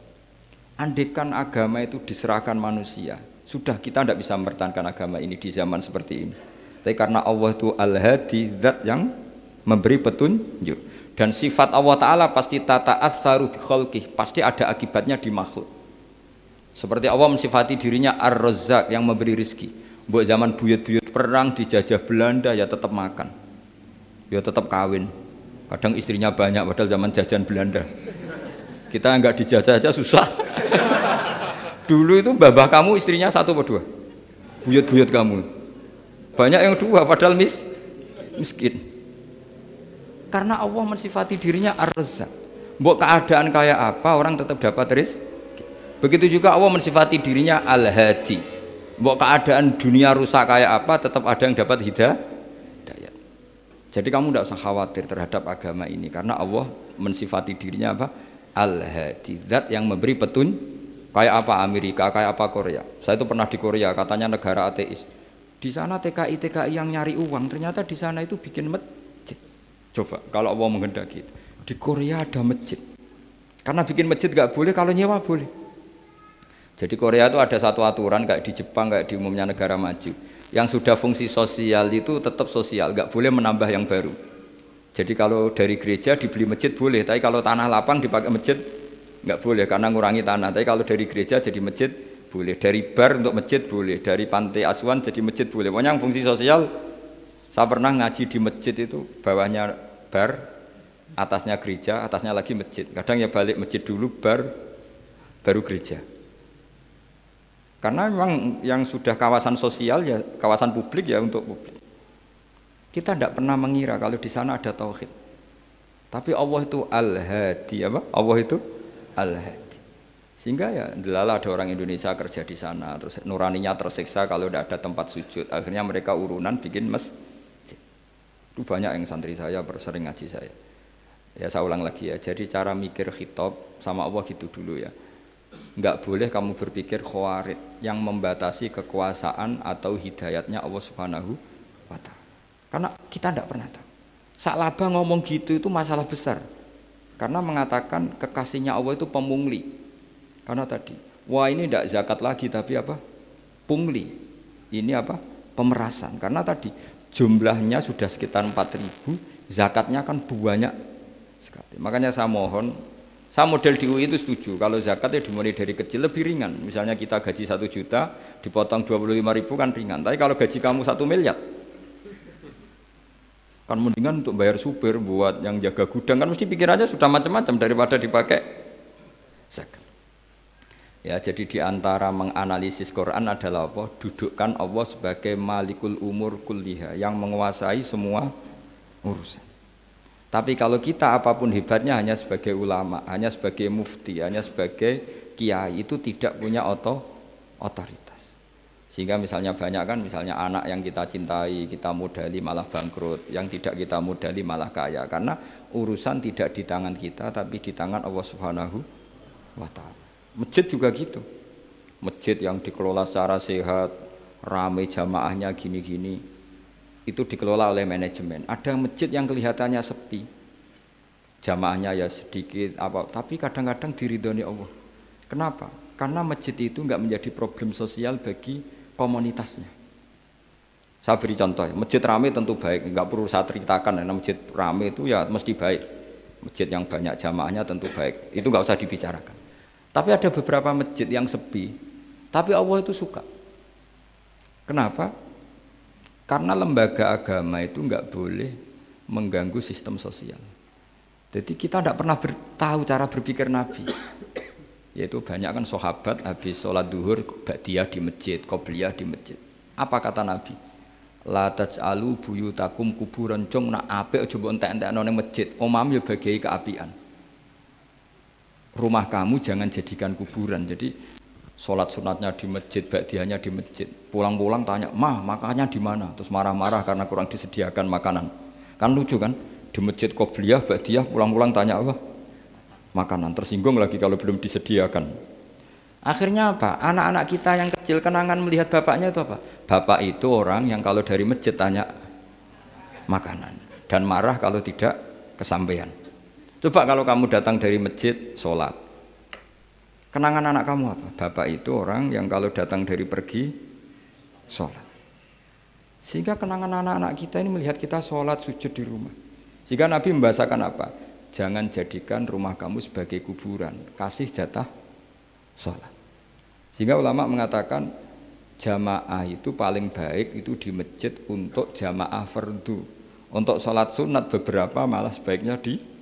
Andekan agama itu diserahkan manusia, sudah kita tidak bisa mempertahankan agama ini di zaman seperti ini. Tapi karena Allah itu Al-Hadi, zat yang memberi petunjuk dan sifat Allah Ta'ala pasti tata atharu bi pasti ada akibatnya di makhluk seperti Allah mensifati dirinya ar yang memberi rizki buat zaman buyut-buyut perang dijajah Belanda ya tetap makan ya tetap kawin kadang istrinya banyak padahal zaman jajan Belanda kita nggak dijajah aja susah dulu itu babah kamu istrinya satu atau dua buyut-buyut kamu banyak yang dua padahal mis miskin karena Allah mensifati dirinya arzak, buat keadaan kayak apa orang tetap dapat rezeki. Begitu juga Allah mensifati dirinya Al-Hadi. buat keadaan dunia rusak kayak apa tetap ada yang dapat hidayah. Jadi kamu tidak usah khawatir terhadap agama ini karena Allah mensifati dirinya apa? Al-Hadi, zat yang memberi petun kayak apa Amerika, kayak apa Korea. Saya itu pernah di Korea, katanya negara ateis. Di sana TKI TKI yang nyari uang, ternyata di sana itu bikin met Coba kalau Allah menghendaki itu. Di Korea ada masjid. Karena bikin masjid gak boleh kalau nyewa boleh. Jadi Korea itu ada satu aturan kayak di Jepang kayak di umumnya negara maju. Yang sudah fungsi sosial itu tetap sosial, gak boleh menambah yang baru. Jadi kalau dari gereja dibeli masjid boleh, tapi kalau tanah lapang dipakai masjid nggak boleh karena ngurangi tanah. Tapi kalau dari gereja jadi masjid boleh, dari bar untuk masjid boleh, dari pantai asuhan jadi masjid boleh. Pokoknya yang fungsi sosial saya pernah ngaji di masjid itu bawahnya bar, atasnya gereja, atasnya lagi masjid. Kadang ya balik masjid dulu bar, baru gereja. Karena memang yang sudah kawasan sosial ya kawasan publik ya untuk publik. Kita tidak pernah mengira kalau di sana ada tauhid. Tapi Allah itu al-hadi apa? Allah itu al-hadi. Sehingga ya delala ada orang Indonesia kerja di sana terus nuraninya tersiksa kalau tidak ada tempat sujud. Akhirnya mereka urunan bikin masjid itu banyak yang santri saya bersering ngaji saya. Ya saya ulang lagi ya. Jadi cara mikir khitab sama Allah gitu dulu ya. Enggak boleh kamu berpikir khawarid yang membatasi kekuasaan atau hidayatnya Allah Subhanahu wa taala. Karena kita tidak pernah tahu. Salaba ngomong gitu itu masalah besar. Karena mengatakan kekasihnya Allah itu pemungli. Karena tadi, wah ini tidak zakat lagi tapi apa? Pungli. Ini apa? Pemerasan. Karena tadi jumlahnya sudah sekitar 4000 zakatnya kan banyak sekali makanya saya mohon saya model di UI itu setuju kalau zakat ya dimulai dari kecil lebih ringan misalnya kita gaji 1 juta dipotong 25 ribu kan ringan tapi kalau gaji kamu 1 miliar kan mendingan untuk bayar supir buat yang jaga gudang kan mesti pikir aja sudah macam-macam daripada dipakai zakat Ya, jadi di antara menganalisis Quran adalah apa? Dudukkan Allah sebagai Malikul Umur Kulliha yang menguasai semua urusan. Tapi kalau kita apapun hebatnya hanya sebagai ulama, hanya sebagai mufti, hanya sebagai kiai itu tidak punya oto otoritas. Sehingga misalnya banyak kan misalnya anak yang kita cintai, kita modali malah bangkrut, yang tidak kita modali malah kaya karena urusan tidak di tangan kita tapi di tangan Allah Subhanahu wa taala. Masjid juga gitu. Masjid yang dikelola secara sehat, ramai jamaahnya gini-gini, itu dikelola oleh manajemen. Ada masjid yang kelihatannya sepi, jamaahnya ya sedikit apa, tapi kadang-kadang diridhoni Allah. Kenapa? Karena masjid itu nggak menjadi problem sosial bagi komunitasnya. Saya beri contoh, masjid ramai tentu baik, nggak perlu saya ceritakan, karena masjid ramai itu ya mesti baik. Masjid yang banyak jamaahnya tentu baik, itu nggak usah dibicarakan. Tapi ada beberapa masjid yang sepi, tapi Allah itu suka. Kenapa? Karena lembaga agama itu nggak boleh mengganggu sistem sosial. Jadi kita tidak pernah tahu cara berpikir Nabi. Yaitu banyak kan sahabat habis sholat duhur dia di masjid, qobliyah di masjid. Apa kata Nabi? La taj'alu buyutakum kuburan cung nak ape Coba ente entek masjid. Omam ya bagi keapian rumah kamu jangan jadikan kuburan. Jadi sholat sunatnya di masjid, bakdianya di masjid. Pulang-pulang tanya, mah makanya di mana? Terus marah-marah karena kurang disediakan makanan. Kan lucu kan? Di masjid Qobliyah, bakdiah pulang-pulang tanya apa? Makanan. Tersinggung lagi kalau belum disediakan. Akhirnya apa? Anak-anak kita yang kecil kenangan melihat bapaknya itu apa? Bapak itu orang yang kalau dari masjid tanya makanan. Dan marah kalau tidak kesampaian. Coba kalau kamu datang dari masjid, sholat. Kenangan anak kamu apa? Bapak itu orang yang kalau datang dari pergi, sholat. Sehingga kenangan anak-anak kita ini melihat kita sholat sujud di rumah. Sehingga Nabi membahasakan apa? Jangan jadikan rumah kamu sebagai kuburan. Kasih jatah sholat. Sehingga ulama mengatakan jamaah itu paling baik itu di masjid untuk jamaah fardu. Untuk sholat sunat beberapa malah sebaiknya di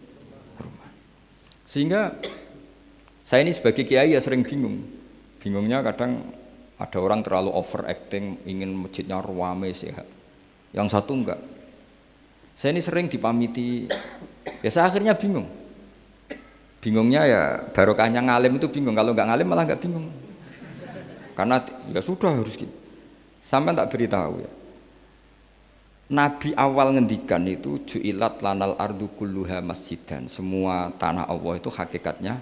sehingga saya ini sebagai kiai ya sering bingung. Bingungnya kadang ada orang terlalu overacting, ingin masjidnya ruame sehat. Yang satu enggak. Saya ini sering dipamiti. Ya saya akhirnya bingung. Bingungnya ya barokahnya ngalim itu bingung. Kalau enggak ngalim malah enggak bingung. Karena ya sudah harus gitu. Sampai tak beritahu ya Nabi awal ngendikan itu ju'ilat lanal ardu kulluha masjidan. Semua tanah Allah itu hakikatnya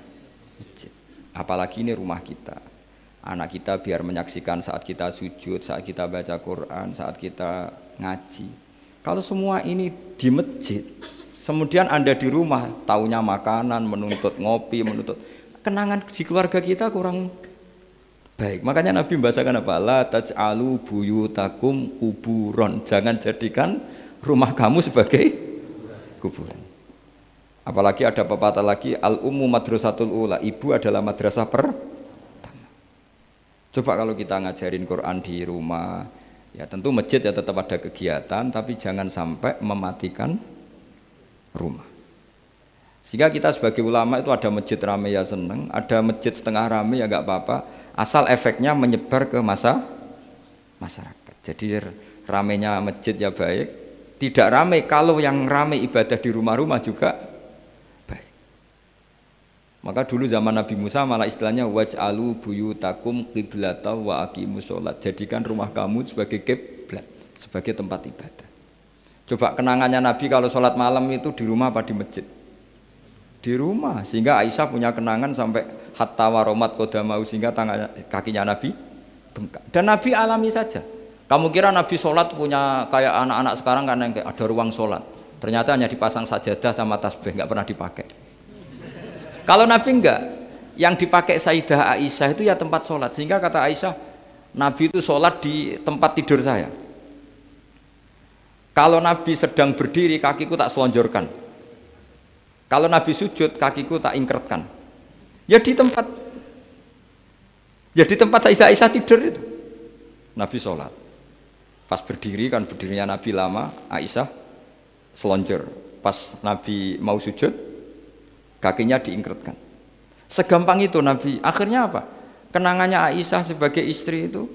masjid. Apalagi ini rumah kita. Anak kita biar menyaksikan saat kita sujud, saat kita baca Quran, saat kita ngaji. Kalau semua ini di masjid, kemudian Anda di rumah, taunya makanan, menuntut ngopi, menuntut kenangan di keluarga kita kurang baik. Makanya Nabi membahasakan apa? La taj'alu buyutakum kuburon. Jangan jadikan rumah kamu sebagai kuburan. Apalagi ada pepatah lagi al ummu madrasatul ula, ibu adalah madrasah pertama. Coba kalau kita ngajarin Quran di rumah, ya tentu masjid ya tetap ada kegiatan, tapi jangan sampai mematikan rumah. Sehingga kita sebagai ulama itu ada masjid rame ya seneng, ada masjid setengah rame ya nggak apa-apa, asal efeknya menyebar ke masa masyarakat. Jadi ramenya masjid ya baik, tidak ramai kalau yang ramai ibadah di rumah-rumah juga baik. Maka dulu zaman Nabi Musa malah istilahnya waj waj'alu buyutakum qiblata wa aqimus sholat. Jadikan rumah kamu sebagai kiblat, sebagai tempat ibadah. Coba kenangannya Nabi kalau sholat malam itu di rumah apa di masjid? di rumah sehingga Aisyah punya kenangan sampai hatta waromat kodamau sehingga tangan kakinya Nabi bengkak dan Nabi alami saja kamu kira Nabi sholat punya kayak anak-anak sekarang karena yang ada ruang sholat ternyata hanya dipasang sajadah sama tasbih nggak pernah dipakai kalau Nabi enggak yang dipakai Sayyidah Aisyah itu ya tempat sholat sehingga kata Aisyah Nabi itu sholat di tempat tidur saya kalau Nabi sedang berdiri kakiku tak selonjorkan kalau Nabi sujud, kakiku tak ingkretkan. Ya di tempat Ya di tempat Sayyidah Aisyah tidur itu. Nabi sholat. Pas berdiri kan berdirinya Nabi lama, Aisyah selonjor. Pas Nabi mau sujud, kakinya diingkretkan. Segampang itu Nabi. Akhirnya apa? Kenangannya Aisyah sebagai istri itu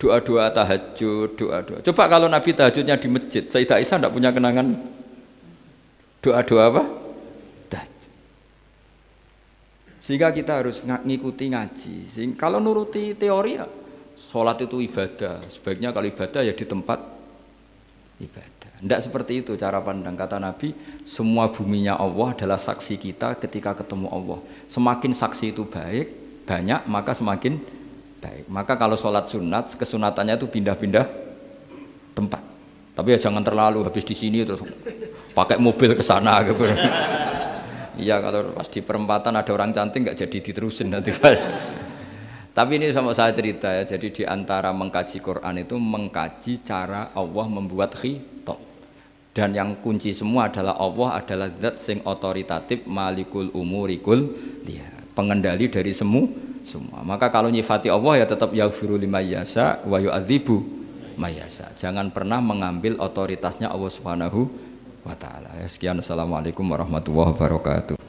doa-doa tahajud, doa-doa. Coba kalau Nabi tahajudnya di masjid, Sayyidah Aisyah tidak punya kenangan doa-doa apa? Sehingga kita harus ngikuti ngaji. Sehingga, kalau nuruti teori ya, sholat itu ibadah. Sebaiknya kalau ibadah ya di tempat ibadah. Tidak seperti itu cara pandang kata Nabi. Semua buminya Allah adalah saksi kita ketika ketemu Allah. Semakin saksi itu baik, banyak maka semakin baik. Maka kalau sholat sunat kesunatannya itu pindah-pindah tempat. Tapi ya jangan terlalu habis di sini terus pakai mobil ke sana gitu. Iya kalau pas di perempatan ada orang cantik nggak jadi diterusin nanti. Tapi ini sama saya cerita ya. Jadi di antara mengkaji Quran itu mengkaji cara Allah membuat khitab. Dan yang kunci semua adalah Allah adalah zat sing otoritatif malikul umurikul dia pengendali dari semua semua. Maka kalau nyifati Allah ya tetap yaghfiru lima yasa wa yu'adzibu mayasa. Jangan pernah mengambil otoritasnya Allah Subhanahu wa taala. Ya, sekian assalamualaikum warahmatullahi wabarakatuh.